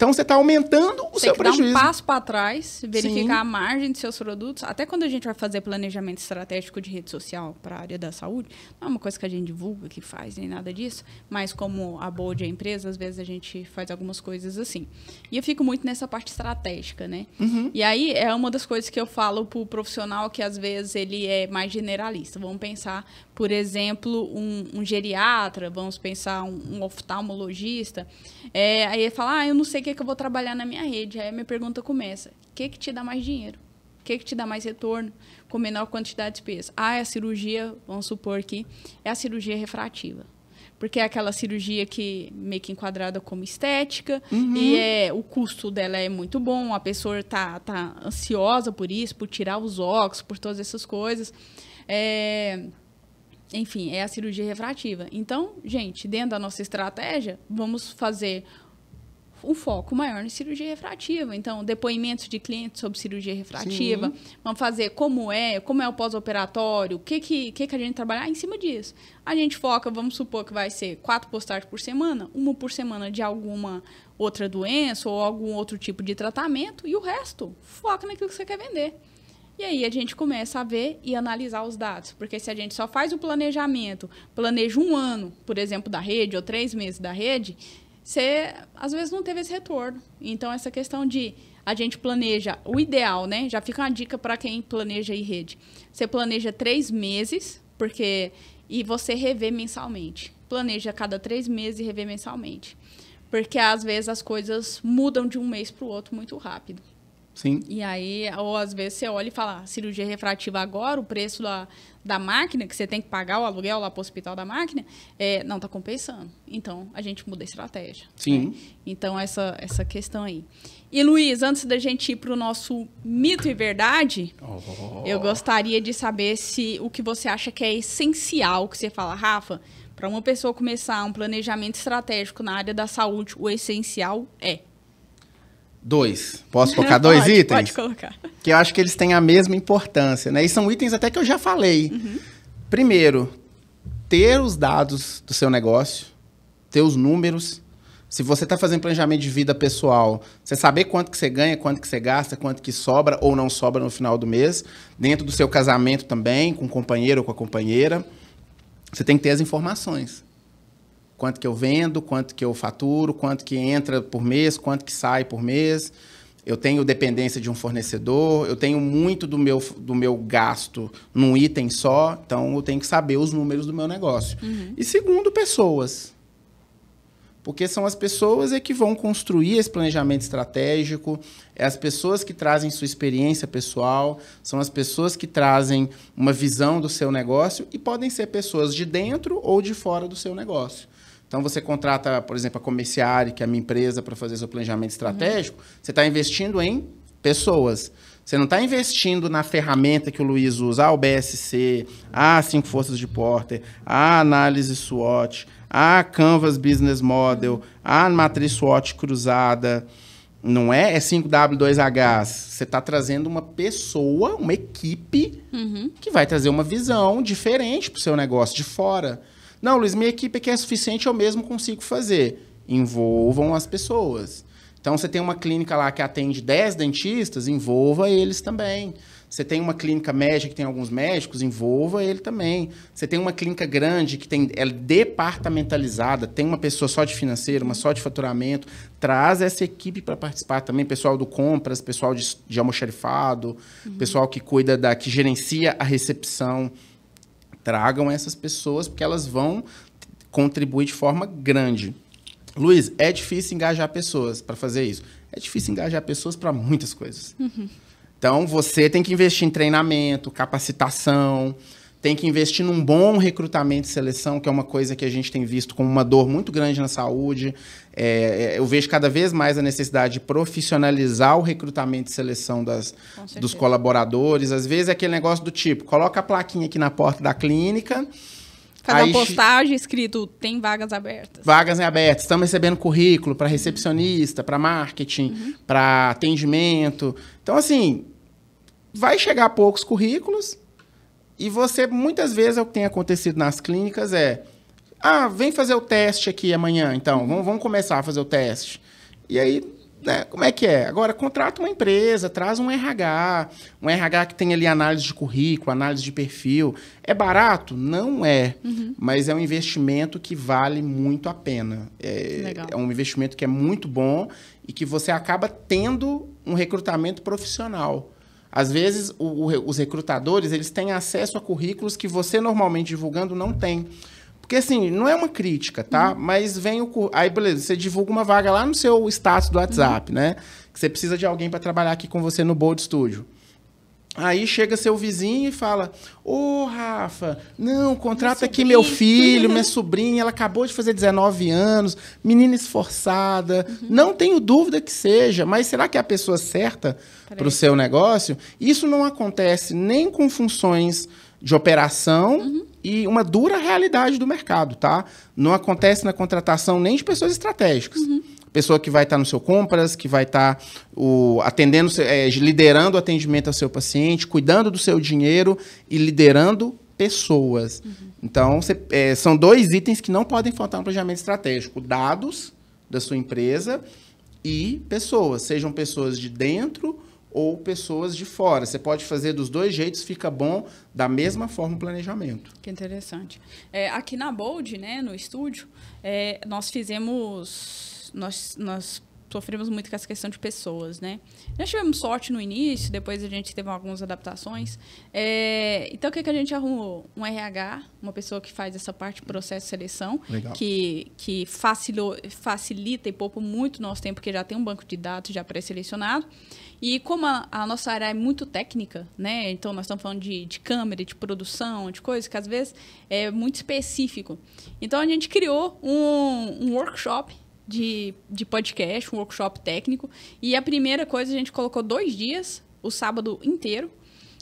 Então você está aumentando o Tem seu que prejuízo. Dar um passo para trás, verificar Sim. a margem de seus produtos. Até quando a gente vai fazer planejamento estratégico de rede social para a área da saúde, não é uma coisa que a gente divulga, que faz, nem nada disso. Mas como a board é empresa, às vezes a gente faz algumas coisas assim. E eu fico muito nessa parte estratégica, né? Uhum. E aí é uma das coisas que eu falo para o profissional que às vezes ele é mais generalista. Vamos pensar por exemplo, um, um geriatra, vamos pensar um, um oftalmologista, é, aí ele fala, ah, eu não sei o que, é que eu vou trabalhar na minha rede. Aí a minha pergunta começa, o que, é que te dá mais dinheiro? O que, que te dá mais retorno com menor quantidade de despesa? Ah, é a cirurgia, vamos supor que é a cirurgia refrativa porque é aquela cirurgia que meio que enquadrada como estética uhum. e é o custo dela é muito bom a pessoa tá, tá ansiosa por isso por tirar os óculos por todas essas coisas é, enfim, é a cirurgia refrativa. Então, gente, dentro da nossa estratégia, vamos fazer um foco maior na cirurgia refrativa. Então, depoimentos de clientes sobre cirurgia refrativa. Sim. Vamos fazer como é, como é o pós-operatório, o que, que, que, que a gente trabalhar ah, em cima disso. A gente foca, vamos supor que vai ser quatro postagens por semana, uma por semana de alguma outra doença ou algum outro tipo de tratamento, e o resto foca naquilo que você quer vender. E aí a gente começa a ver e analisar os dados. Porque se a gente só faz o planejamento, planeja um ano, por exemplo, da rede, ou três meses da rede, você às vezes não teve esse retorno. Então, essa questão de a gente planeja o ideal, né? Já fica uma dica para quem planeja e rede. Você planeja três meses, porque. E você revê mensalmente. Planeja cada três meses e revê mensalmente. Porque às vezes as coisas mudam de um mês para o outro muito rápido. Sim. E aí, ou às vezes você olha e fala, ah, cirurgia refrativa agora, o preço da, da máquina, que você tem que pagar o aluguel lá para o hospital da máquina, é, não está compensando. Então, a gente muda a estratégia. Né? Sim. Né? Então, essa, essa questão aí. E, Luiz, antes da gente ir para o nosso mito e verdade, oh. eu gostaria de saber se o que você acha que é essencial, que você fala, Rafa, para uma pessoa começar um planejamento estratégico na área da saúde, o essencial é... Dois. Posso colocar dois itens? Pode colocar. Que eu acho que eles têm a mesma importância, né? E são itens até que eu já falei. Uhum. Primeiro, ter os dados do seu negócio, ter os números. Se você está fazendo planejamento de vida pessoal, você saber quanto que você ganha, quanto que você gasta, quanto que sobra ou não sobra no final do mês, dentro do seu casamento também, com o companheiro ou com a companheira, você tem que ter as informações quanto que eu vendo, quanto que eu faturo, quanto que entra por mês, quanto que sai por mês. Eu tenho dependência de um fornecedor, eu tenho muito do meu, do meu gasto num item só, então eu tenho que saber os números do meu negócio. Uhum. E segundo, pessoas. Porque são as pessoas é que vão construir esse planejamento estratégico, é as pessoas que trazem sua experiência pessoal, são as pessoas que trazem uma visão do seu negócio e podem ser pessoas de dentro ou de fora do seu negócio. Então você contrata, por exemplo, a Comerciária, que é a minha empresa, para fazer seu planejamento estratégico. Uhum. Você está investindo em pessoas. Você não está investindo na ferramenta que o Luiz usa, ah, o BSC, ah, cinco forças de Porter, ah, análise SWOT, ah, Canvas Business Model, ah, matriz SWOT cruzada. Não é, é 5W2H. Você está trazendo uma pessoa, uma equipe, uhum. que vai trazer uma visão diferente para o seu negócio de fora. Não, Luiz, minha equipe aqui é suficiente, eu mesmo consigo fazer. Envolvam as pessoas. Então, você tem uma clínica lá que atende 10 dentistas, envolva eles também. Você tem uma clínica médica que tem alguns médicos, envolva ele também. Você tem uma clínica grande que tem, é departamentalizada, tem uma pessoa só de financeiro, uma só de faturamento. Traz essa equipe para participar também, pessoal do compras, pessoal de, de almoxarifado, uhum. pessoal que cuida da, que gerencia a recepção. Tragam essas pessoas, porque elas vão contribuir de forma grande. Luiz, é difícil engajar pessoas para fazer isso. É difícil engajar pessoas para muitas coisas. Uhum. Então, você tem que investir em treinamento, capacitação tem que investir num bom recrutamento e seleção, que é uma coisa que a gente tem visto como uma dor muito grande na saúde. É, é eu vejo cada vez mais a necessidade de profissionalizar o recrutamento e seleção das, dos colaboradores. Às vezes é aquele negócio do tipo, coloca a plaquinha aqui na porta da clínica... Fazer uma postagem escrito tem vagas abertas. Vagas em abertas. Estamos recebendo currículo para recepcionista, para marketing, uhum. para atendimento. Então, assim, vai chegar poucos currículos, e você, muitas vezes, é o que tem acontecido nas clínicas é. Ah, vem fazer o teste aqui amanhã, então. Vamos, vamos começar a fazer o teste. E aí, né, como é que é? Agora, contrata uma empresa, traz um RH, um RH que tem ali análise de currículo, análise de perfil. É barato? Não é. Uhum. Mas é um investimento que vale muito a pena. É, é um investimento que é muito bom e que você acaba tendo um recrutamento profissional. Às vezes, o, o, os recrutadores, eles têm acesso a currículos que você normalmente divulgando não tem. Porque assim, não é uma crítica, tá? Uhum. Mas vem o. Aí, beleza, você divulga uma vaga lá no seu status do WhatsApp, uhum. né? Que você precisa de alguém para trabalhar aqui com você no Bold Studio. Aí chega seu vizinho e fala: Ô oh, Rafa, não, contrata aqui meu filho, minha sobrinha, ela acabou de fazer 19 anos, menina esforçada. Uhum. Não tenho dúvida que seja, mas será que é a pessoa certa para o seu negócio? Isso não acontece nem com funções de operação. Uhum e uma dura realidade do mercado, tá? Não acontece na contratação nem de pessoas estratégicas. Uhum. Pessoa que vai estar tá no seu compras, que vai estar tá, atendendo, é, liderando o atendimento ao seu paciente, cuidando do seu dinheiro e liderando pessoas. Uhum. Então, cê, é, são dois itens que não podem faltar no planejamento estratégico: dados da sua empresa e pessoas, sejam pessoas de dentro ou pessoas de fora. Você pode fazer dos dois jeitos, fica bom da mesma forma o planejamento. Que interessante. É, aqui na Bold, né, no estúdio, é, nós fizemos, nós, nós sofremos muito com essa questão de pessoas, né? Nós tivemos sorte no início, depois a gente teve algumas adaptações. É, então, o que, que a gente arrumou? Um RH, uma pessoa que faz essa parte do processo de seleção, Legal. que, que facilou, facilita e poupa muito nosso tempo, porque já tem um banco de dados já pré-selecionado. E como a, a, nossa área é muito técnica, né? Então nós estamos falando de, de câmera, de produção, de coisas que às vezes é muito específico. Então a gente criou um, um workshop de, de podcast, um workshop técnico. E a primeira coisa, a gente colocou dois dias, o sábado inteiro,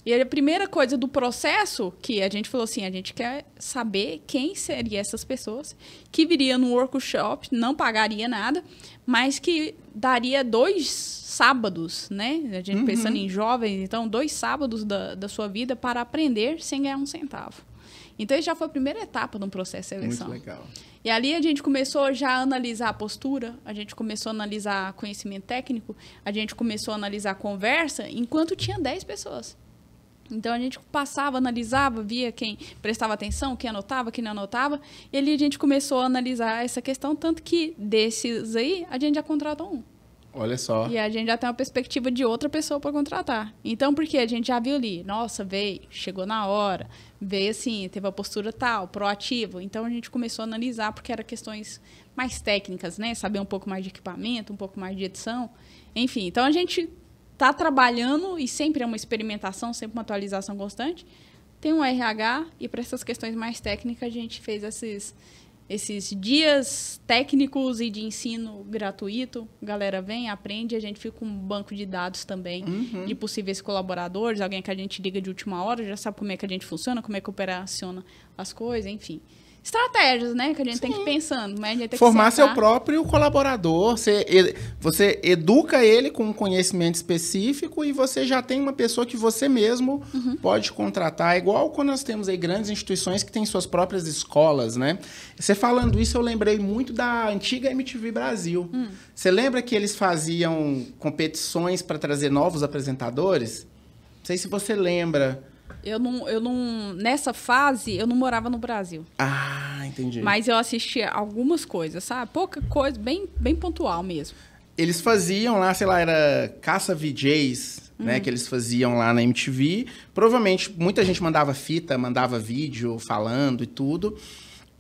e a primeira coisa do processo que a gente falou assim, a gente quer saber quem seriam essas pessoas que viria no workshop, não pagaria nada, mas que daria dois sábados, né? A gente uhum. pensando em jovens, então dois sábados da, da sua vida para aprender sem ganhar um centavo. Então, isso já foi a primeira etapa de um processo de seleção. Muito legal. E ali a gente começou já a analisar a postura, a gente começou a analisar conhecimento técnico, a gente começou a analisar a conversa, enquanto tinha 10 pessoas. Então a gente passava, analisava, via quem prestava atenção, quem anotava, quem não anotava, e ali a gente começou a analisar essa questão, tanto que desses aí a gente já contratou um. Olha só. E a gente já tem uma perspectiva de outra pessoa para contratar. Então, porque a gente já viu ali, nossa, veio, chegou na hora, veio assim, teve a postura tal, proativo. Então a gente começou a analisar porque era questões mais técnicas, né? Saber um pouco mais de equipamento, um pouco mais de edição, enfim. Então a gente está trabalhando, e sempre é uma experimentação, sempre uma atualização constante, tem um RH, e para essas questões mais técnicas, a gente fez esses, esses dias técnicos e de ensino gratuito. A galera vem, aprende, a gente fica com um banco de dados também uhum. de possíveis colaboradores, alguém que a gente liga de última hora, já sabe como é que a gente funciona, como é que operaciona as coisas, enfim estratégias, né? Que a gente Sim. tem que ir pensando. Mas né, tem Formar seu próprio colaborador. Você, você educa ele com um conhecimento específico e você já tem uma pessoa que você mesmo uhum. pode contratar. É igual quando nós temos aí grandes instituições que têm suas próprias escolas, né? Você falando isso, eu lembrei muito da antiga MTV Brasil. Hum. Você lembra que eles faziam competições para trazer novos apresentadores? Não sei se você lembra. Eu não, eu não. Nessa fase, eu não morava no Brasil. Ah, entendi. Mas eu assistia algumas coisas, sabe? Pouca coisa, bem, bem pontual mesmo. Eles faziam lá, sei lá, era caça VJs, né, uhum. né? Que eles faziam lá na MTV. Provavelmente muita gente mandava fita, mandava vídeo falando e tudo.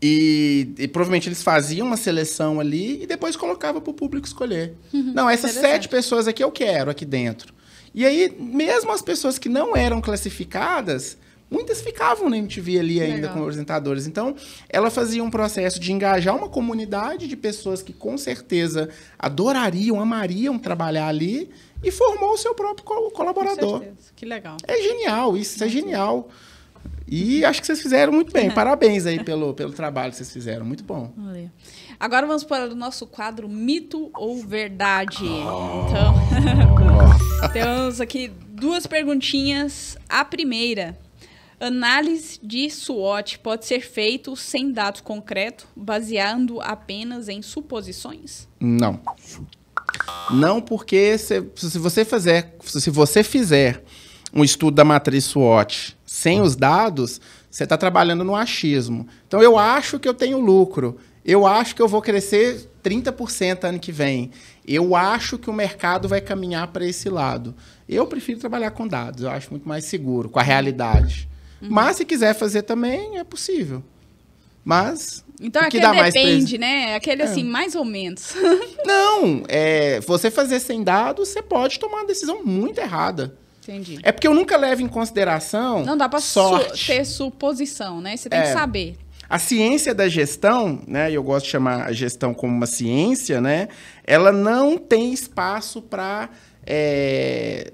E, e, provavelmente eles faziam uma seleção ali e depois colocava para o público escolher. Uhum, Não, essas sete pessoas aqui eu quero aqui dentro. E aí, mesmo as pessoas que não eram classificadas, muitas ficavam na MTV ali ainda Legal. como apresentadores. Então, ela fazia um processo de engajar uma comunidade de pessoas que com certeza adorariam, amariam trabalhar ali e formou o seu próprio colaborador. Que legal. É genial, isso é genial. E acho que vocês fizeram muito bem. Parabéns aí pelo, pelo trabalho que vocês fizeram. Muito bom. Valeu. Agora vamos para o nosso quadro Mito ou Verdade. Oh. Então, Temos aqui duas perguntinhas. A primeira. Análise de SWOT pode ser feito sem dado concreto baseando apenas em suposições? Não. Não, porque se, se, você fizer, se você fizer um estudo da matriz SWOT sem os dados, você está trabalhando no achismo. Então eu acho que eu tenho lucro. Eu acho que eu vou crescer 30% ano que vem. Eu acho que o mercado vai caminhar para esse lado. Eu prefiro trabalhar com dados, eu acho muito mais seguro, com a realidade. Uhum. Mas se quiser fazer também, é possível. Mas. Então, é que dá mais depende, mais né? É aquele é. assim, mais ou menos. Não, é, você fazer sem dados, você pode tomar uma decisão muito errada. Entendi. É porque eu nunca levo em consideração. Não dá para su ter suposição, né? Você tem é, que saber. A ciência da gestão, né, eu gosto de chamar a gestão como uma ciência, né, ela não tem espaço para. É...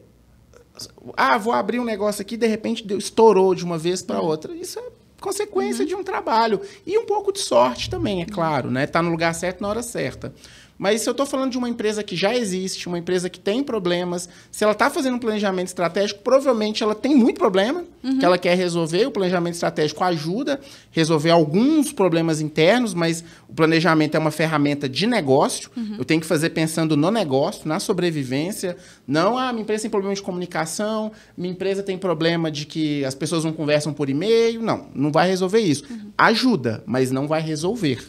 Ah, vou abrir um negócio aqui, de repente estourou de uma vez para uhum. outra. Isso é consequência uhum. de um trabalho. E um pouco de sorte também, é claro, né? Tá no lugar certo na hora certa. Mas se eu estou falando de uma empresa que já existe, uma empresa que tem problemas, se ela está fazendo um planejamento estratégico, provavelmente ela tem muito problema uhum. que ela quer resolver. O planejamento estratégico ajuda a resolver alguns problemas internos, mas o planejamento é uma ferramenta de negócio. Uhum. Eu tenho que fazer pensando no negócio, na sobrevivência. Não, ah, minha empresa tem problema de comunicação, minha empresa tem problema de que as pessoas não conversam por e-mail. Não, não vai resolver isso. Uhum. Ajuda, mas não vai resolver.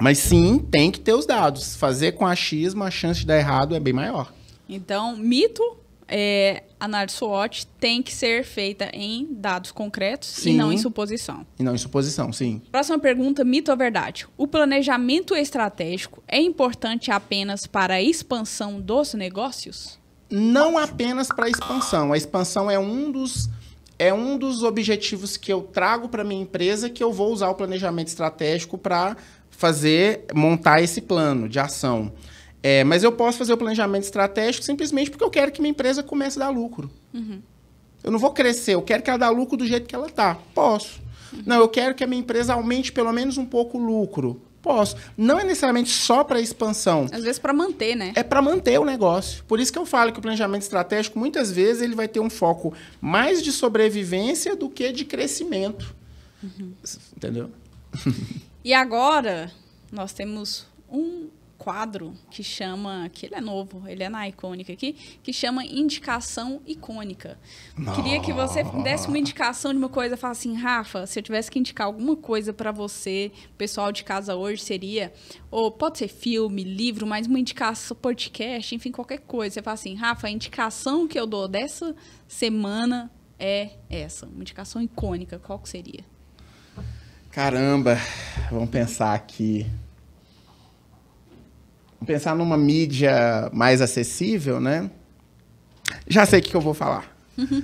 Mas sim, tem que ter os dados. Fazer com achismo, a chance de dar errado é bem maior. Então, mito, é, análise SWOT tem que ser feita em dados concretos sim. e não em suposição. E não em suposição, sim. Próxima pergunta, mito ou verdade? O planejamento estratégico é importante apenas para a expansão dos negócios? Não apenas para a expansão. A expansão é um dos é um dos objetivos que eu trago para minha empresa que eu vou usar o planejamento estratégico para fazer, montar esse plano de ação. É, mas eu posso fazer o planejamento estratégico simplesmente porque eu quero que minha empresa comece a dar lucro. Uhum. Eu não vou crescer, eu quero que ela dê lucro do jeito que ela está. Posso. Uhum. Não, eu quero que a minha empresa aumente pelo menos um pouco o lucro. Posso. Não é necessariamente só para expansão. Às vezes para manter, né? É para manter o negócio. Por isso que eu falo que o planejamento estratégico muitas vezes ele vai ter um foco mais de sobrevivência do que de crescimento. Uhum. Entendeu? E agora nós temos um quadro que chama, que ele é novo, ele é na icônica aqui, que chama indicação icônica. Queria que você desse uma indicação de uma coisa, fala assim, Rafa, se eu tivesse que indicar alguma coisa para você, pessoal de casa hoje seria, ou pode ser filme, livro, mas uma indicação, podcast, enfim, qualquer coisa. Você fala assim, Rafa, a indicação que eu dou dessa semana é essa, uma indicação icônica, qual que seria? Caramba, vamos pensar aqui. Vamos pensar numa mídia mais acessível, né? Já sei o que eu vou falar. Uhum.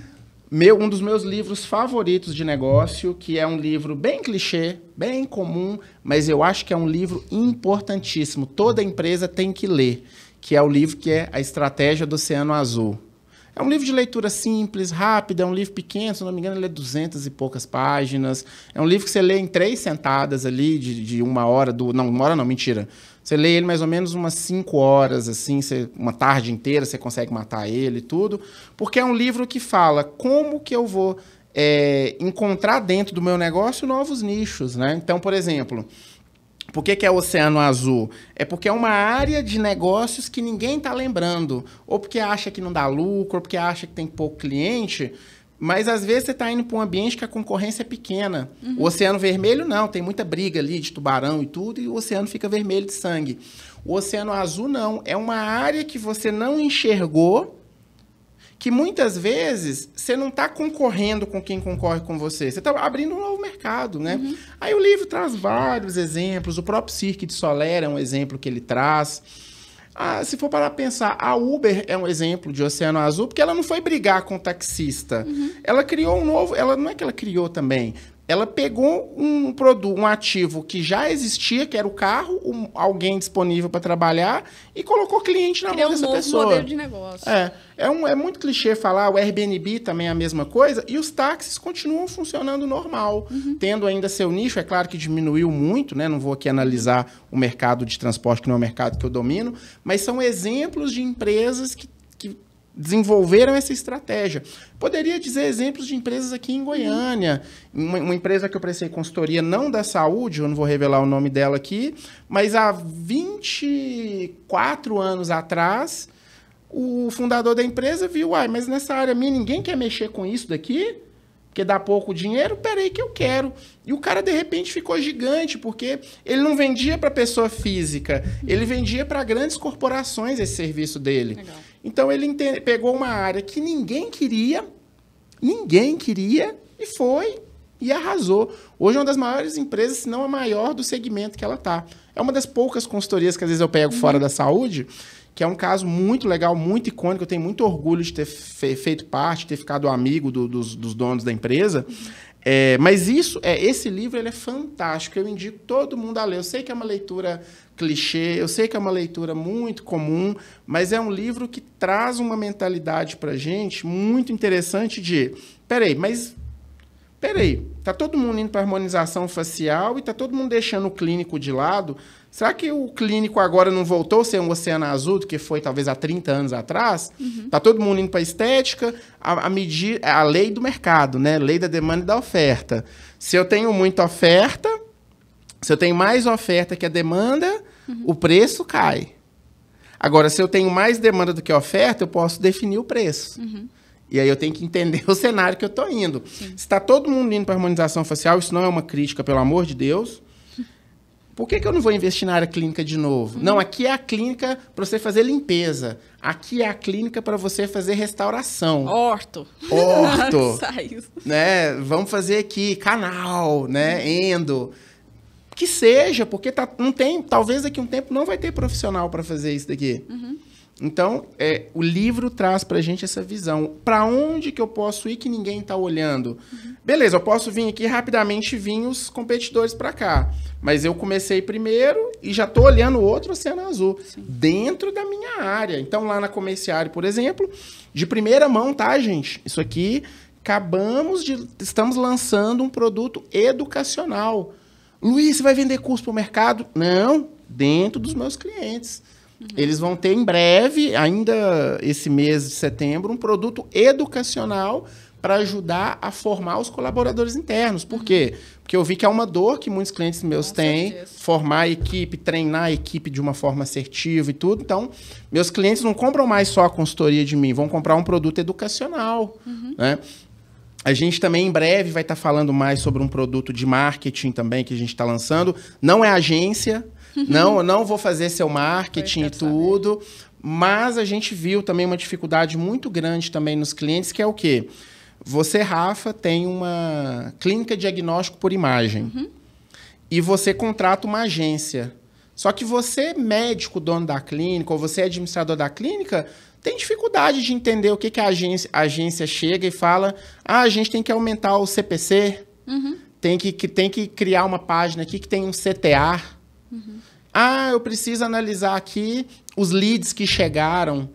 Meu, um dos meus livros favoritos de negócio, que é um livro bem clichê, bem comum, mas eu acho que é um livro importantíssimo. Toda empresa tem que ler, que é o livro que é A Estratégia do Oceano Azul. É um livro de leitura simples, rápida, é um livro pequeno, se não me engano, ele é duzentas e poucas páginas. É um livro que você lê em três sentadas ali, de, de uma hora, do. Não, uma hora não, mentira. Você lê ele mais ou menos umas cinco horas, assim, você, uma tarde inteira você consegue matar ele e tudo. Porque é um livro que fala como que eu vou é, encontrar dentro do meu negócio novos nichos, né? Então, por exemplo. Por que, que é o Oceano Azul? É porque é uma área de negócios que ninguém está lembrando. Ou porque acha que não dá lucro, ou porque acha que tem pouco cliente. Mas às vezes você está indo para um ambiente que a concorrência é pequena. Uhum. O Oceano Vermelho não, tem muita briga ali de tubarão e tudo, e o oceano fica vermelho de sangue. O Oceano Azul não, é uma área que você não enxergou que muitas vezes você não está concorrendo com quem concorre com você, você está abrindo um novo mercado, né? Uhum. Aí o livro traz vários exemplos, o próprio Cirque de Soler é um exemplo que ele traz. Ah, se for para pensar, a Uber é um exemplo de Oceano Azul, porque ela não foi brigar com o taxista. Uhum. Ela criou um novo. Ela não é que ela criou também, ela pegou um produto, um ativo que já existia, que era o carro, um, alguém disponível para trabalhar, e colocou cliente na Criou mão dessa um novo pessoa. modelo de negócio. É, é, um, é muito clichê falar, o Airbnb também é a mesma coisa, e os táxis continuam funcionando normal, uhum. tendo ainda seu nicho. É claro que diminuiu muito, né? Não vou aqui analisar o mercado de transporte, que não é o mercado que eu domino, mas são exemplos de empresas que desenvolveram essa estratégia. Poderia dizer exemplos de empresas aqui em Goiânia. Uma, uma, empresa que eu prestei consultoria, não da saúde, eu não vou revelar o nome dela aqui, mas há 24 anos atrás, o fundador da empresa viu, uai, mas nessa área minha ninguém quer mexer com isso daqui? porque dá pouco dinheiro, peraí que eu quero. E o cara de repente ficou gigante, porque ele não vendia para pessoa física, ele vendia para grandes corporações esse serviço dele. Legal. Então ele pegou uma área que ninguém queria, ninguém queria, e foi e arrasou. Hoje é uma das maiores empresas, se não a maior do segmento que ela tá. É uma das poucas consultorias que às vezes eu pego uhum. fora da saúde, que é um caso muito legal, muito icônico. Eu tenho muito orgulho de ter fe feito parte, ter ficado amigo do, dos, dos, donos da empresa. É, mas isso, é, esse livro ele é fantástico, eu indico todo mundo a ler. Eu sei que é uma leitura clichê, eu sei que é uma leitura muito comum, mas é um livro que traz uma mentalidade para gente muito interessante de, peraí, mas peraí, tá todo mundo indo para harmonização facial e tá todo mundo deixando o clínico de lado Será que o clínico agora não voltou a ser um oceano azul, que foi talvez há 30 anos atrás? Uhum. Tá todo mundo indo para estética, a, a, medir é a lei do mercado, né? Lei da demanda e da oferta. Se eu tenho muita oferta, se eu tenho mais oferta que a demanda, uhum. o preço cai. Agora, se eu tenho mais demanda do que oferta, eu posso definir o preço. Uhum. E aí eu tenho que entender o cenário que eu estou indo. Sim. Se está todo mundo indo para harmonização facial, isso não é uma crítica, pelo amor de Deus. Por que, que eu não vou investir na área clínica de novo? Uhum. Não, aqui é a clínica para você fazer limpeza. Aqui é a clínica para você fazer restauração. Horto. Horto. né? Vamos fazer aqui canal, né? Uhum. Endo. Que seja, porque tá, não tem, talvez daqui a um tempo não vai ter profissional para fazer isso daqui. Uhum. Então, é, o livro traz para a gente essa visão. Para onde que eu posso ir que ninguém está olhando? Uhum. Beleza, eu posso vir aqui rapidamente vir os competidores para cá. Mas eu comecei primeiro e já estou olhando outro oceano azul Sim. dentro da minha área. Então, lá na Comerciário, por exemplo, de primeira mão, tá, gente? Isso aqui, acabamos de... Estamos lançando um produto educacional. Luiz, você vai vender curso para o mercado? Não, dentro dos meus clientes. Uhum. Eles vão ter em breve, ainda esse mês de setembro, um produto educacional para ajudar a formar os colaboradores internos. Por uhum. quê? Porque eu vi que é uma dor que muitos clientes meus Com têm, certeza. formar a equipe, treinar a equipe de uma forma assertiva e tudo. Então, meus clientes não compram mais só a consultoria de mim, vão comprar um produto educacional, uhum. né? A gente também em breve vai estar tá falando mais sobre um produto de marketing também que a gente está lançando. Não é agência, não, não vou fazer seu marketing e tudo. Saber. Mas a gente viu também uma dificuldade muito grande também nos clientes, que é o quê? Você, Rafa, tem uma clínica diagnóstico por imagem. Uhum. E você contrata uma agência. Só que você, médico, dono da clínica, ou você, administrador da clínica, tem dificuldade de entender o que, que a, agência, a agência chega e fala: ah, a gente tem que aumentar o CPC, uhum. tem, que, que, tem que criar uma página aqui que tem um CTA. Uhum. Ah, eu preciso analisar aqui os leads que chegaram.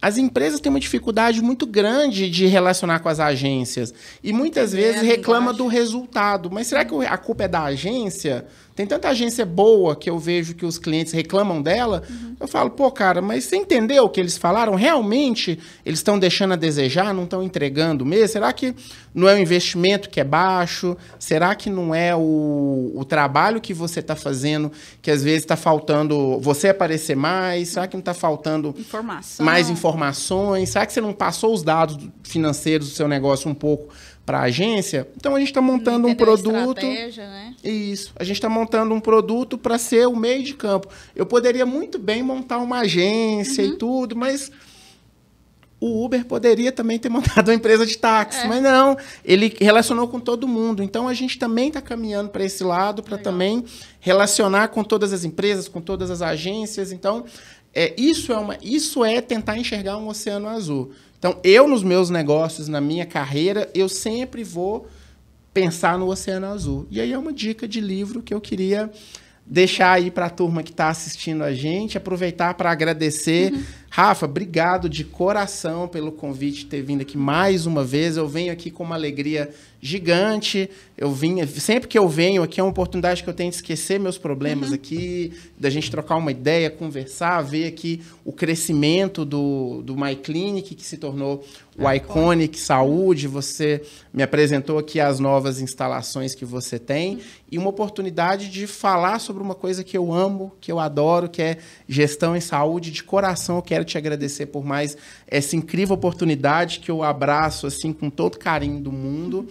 As empresas têm uma dificuldade muito grande de relacionar com as agências. E muitas é vezes reclama do resultado. Mas será que a culpa é da agência? Tem tanta agência boa que eu vejo que os clientes reclamam dela. Uhum. Eu falo, pô, cara, mas você entendeu o que eles falaram? Realmente eles estão deixando a desejar, não estão entregando mesmo? Será que não é o investimento que é baixo? Será que não é o, o trabalho que você está fazendo que às vezes está faltando você aparecer mais? Será que não está faltando Informação. mais informações? Será que você não passou os dados financeiros do seu negócio um pouco? para a agência. Então a gente está hum, montando um produto. Né? Isso. A gente está montando um produto para ser o meio de campo. Eu poderia muito bem montar uma agência uhum. e tudo, mas o Uber poderia também ter montado uma empresa de táxi, é. mas não. Ele relacionou com todo mundo. Então a gente também está caminhando para esse lado, para também relacionar com todas as empresas, com todas as agências. Então é, isso é uma, isso é tentar enxergar um oceano azul. Então, eu nos meus negócios, na minha carreira, eu sempre vou pensar no Oceano Azul. E aí é uma dica de livro que eu queria deixar aí para a turma que está assistindo a gente, aproveitar para agradecer uhum. Rafa, obrigado de coração pelo convite, de ter vindo aqui mais uma vez. Eu venho aqui com uma alegria gigante. Eu vim, sempre que eu venho aqui é uma oportunidade que eu tenho de esquecer meus problemas uhum. aqui, da gente trocar uma ideia, conversar, ver aqui o crescimento do, do My Clinic, que se tornou o é, Iconic bom. Saúde. Você me apresentou aqui as novas instalações que você tem uhum. e uma oportunidade de falar sobre uma coisa que eu amo, que eu adoro, que é gestão em saúde. De coração, eu quero quero te agradecer por mais essa incrível oportunidade que eu abraço assim com todo carinho do mundo.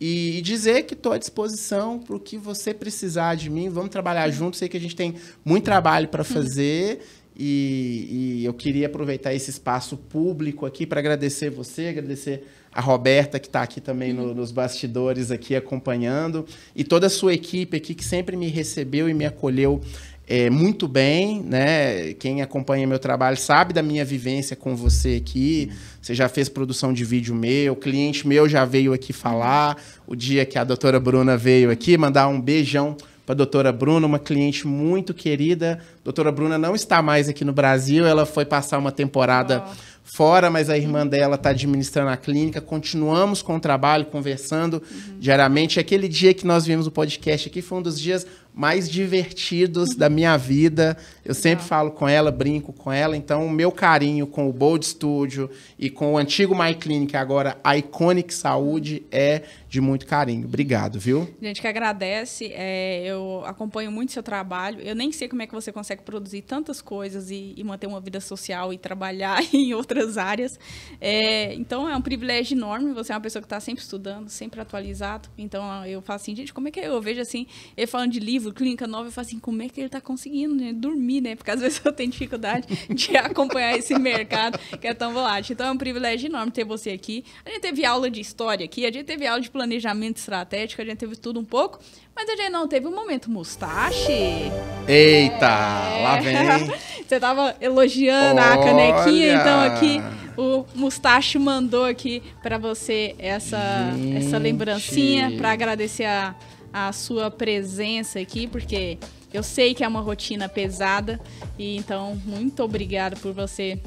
E, dizer que estou à disposição para o que você precisar de mim. Vamos trabalhar juntos. Sei que a gente tem muito trabalho para fazer. E, e, eu queria aproveitar esse espaço público aqui para agradecer você, agradecer a Roberta que está aqui também no, nos bastidores aqui acompanhando e toda a sua equipe aqui que sempre me recebeu e me acolheu é, muito bem, né? Quem acompanha meu trabalho sabe da minha vivência com você aqui. Você já fez produção de vídeo meu, cliente meu já veio aqui falar. O dia que a doutora Bruna veio aqui, mandar um beijão para a doutora Bruna, uma cliente muito querida. A doutora Bruna não está mais aqui no Brasil, ela foi passar uma temporada oh. fora, mas a irmã dela está administrando a clínica. Continuamos com o trabalho, conversando uhum. diariamente. Aquele dia que nós vimos o podcast aqui foi um dos dias mais divertidos uhum. da minha vida. Eu sempre falo com ela, brinco com ela. Então, o meu carinho com o Bold Studio e com o antigo My Clinic, agora a Iconic Saúde, é de muito carinho. Obrigado, viu? Gente, que agradece. É, eu acompanho muito seu trabalho. Eu nem sei como é que você consegue produzir tantas coisas e, e manter uma vida social e trabalhar em outras áreas. É, então, é um privilégio enorme. Você é uma pessoa que está sempre estudando, sempre atualizado. Então, eu falo assim, gente, como é que eu, eu vejo assim, ele falando de livro, clínica nova, eu falo assim, como é que ele está conseguindo né? dormir, né? Porque às vezes eu tenho dificuldade de acompanhar esse mercado que é tão volátil. Então, é um privilégio enorme ter você aqui. A gente teve aula de história aqui, a gente teve aula de planejamento estratégico, a gente teve tudo um pouco, mas a gente não teve o um momento mustache. Eita, é... lá vem. Você tava elogiando Olha. a canequinha, então aqui o mustache mandou aqui para você essa, gente. essa lembrancinha para agradecer a, a sua presença aqui, porque eu sei que é uma rotina pesada e então muito obrigado por você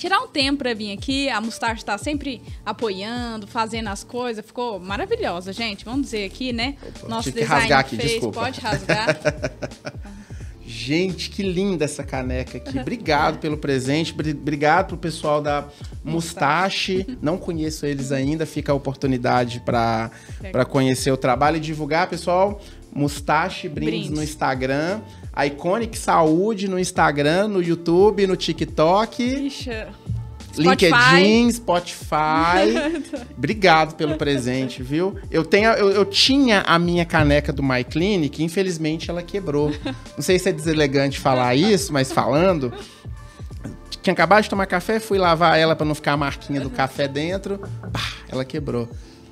tirar um tempo para vir aqui. A Mustache tá sempre apoiando, fazendo as coisas. Ficou maravilhosa, gente. Vamos dizer aqui, né? Opa, Nosso design que rasgar aqui, fez, desculpa. pode rasgar. Gente, que linda essa caneca aqui. Obrigado pelo presente. Obrigado pro pessoal da Mustache. Não conheço eles ainda. Fica a oportunidade para conhecer o trabalho e divulgar. Pessoal, Mustache Brindes, Brindes, no Instagram. A Iconic Saúde no Instagram, no YouTube, no TikTok. Ixi. Spotify. LinkedIn, Spotify. Obrigado pelo presente, viu? Eu, tenho, eu, eu, tinha a minha caneca do My Clinic, infelizmente ela quebrou. Não sei se é deselegante falar isso, mas falando. Tinha acabado de tomar café, fui lavar ela para não ficar a marquinha do café dentro. ela quebrou.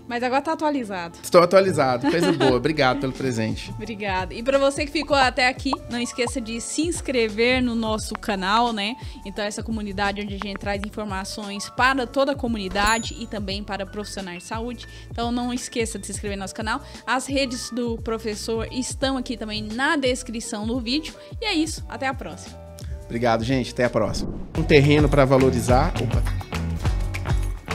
Mas agora tá atualizado. Estou atualizado. Coisa boa. Obrigado pelo presente. Obrigada. E para você que ficou até aqui, não esqueça de se inscrever no nosso canal, né? Então, essa comunidade onde a gente traz informações para toda a comunidade e também para profissionais de saúde. Então, não esqueça de se inscrever no nosso canal. As redes do professor estão aqui também na descrição do vídeo. E é isso. Até a próxima. Obrigado, gente. Até a próxima. Um terreno para valorizar. Opa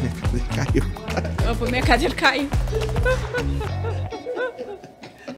minha cadeira caiu. Opa, minha cadeira caiu.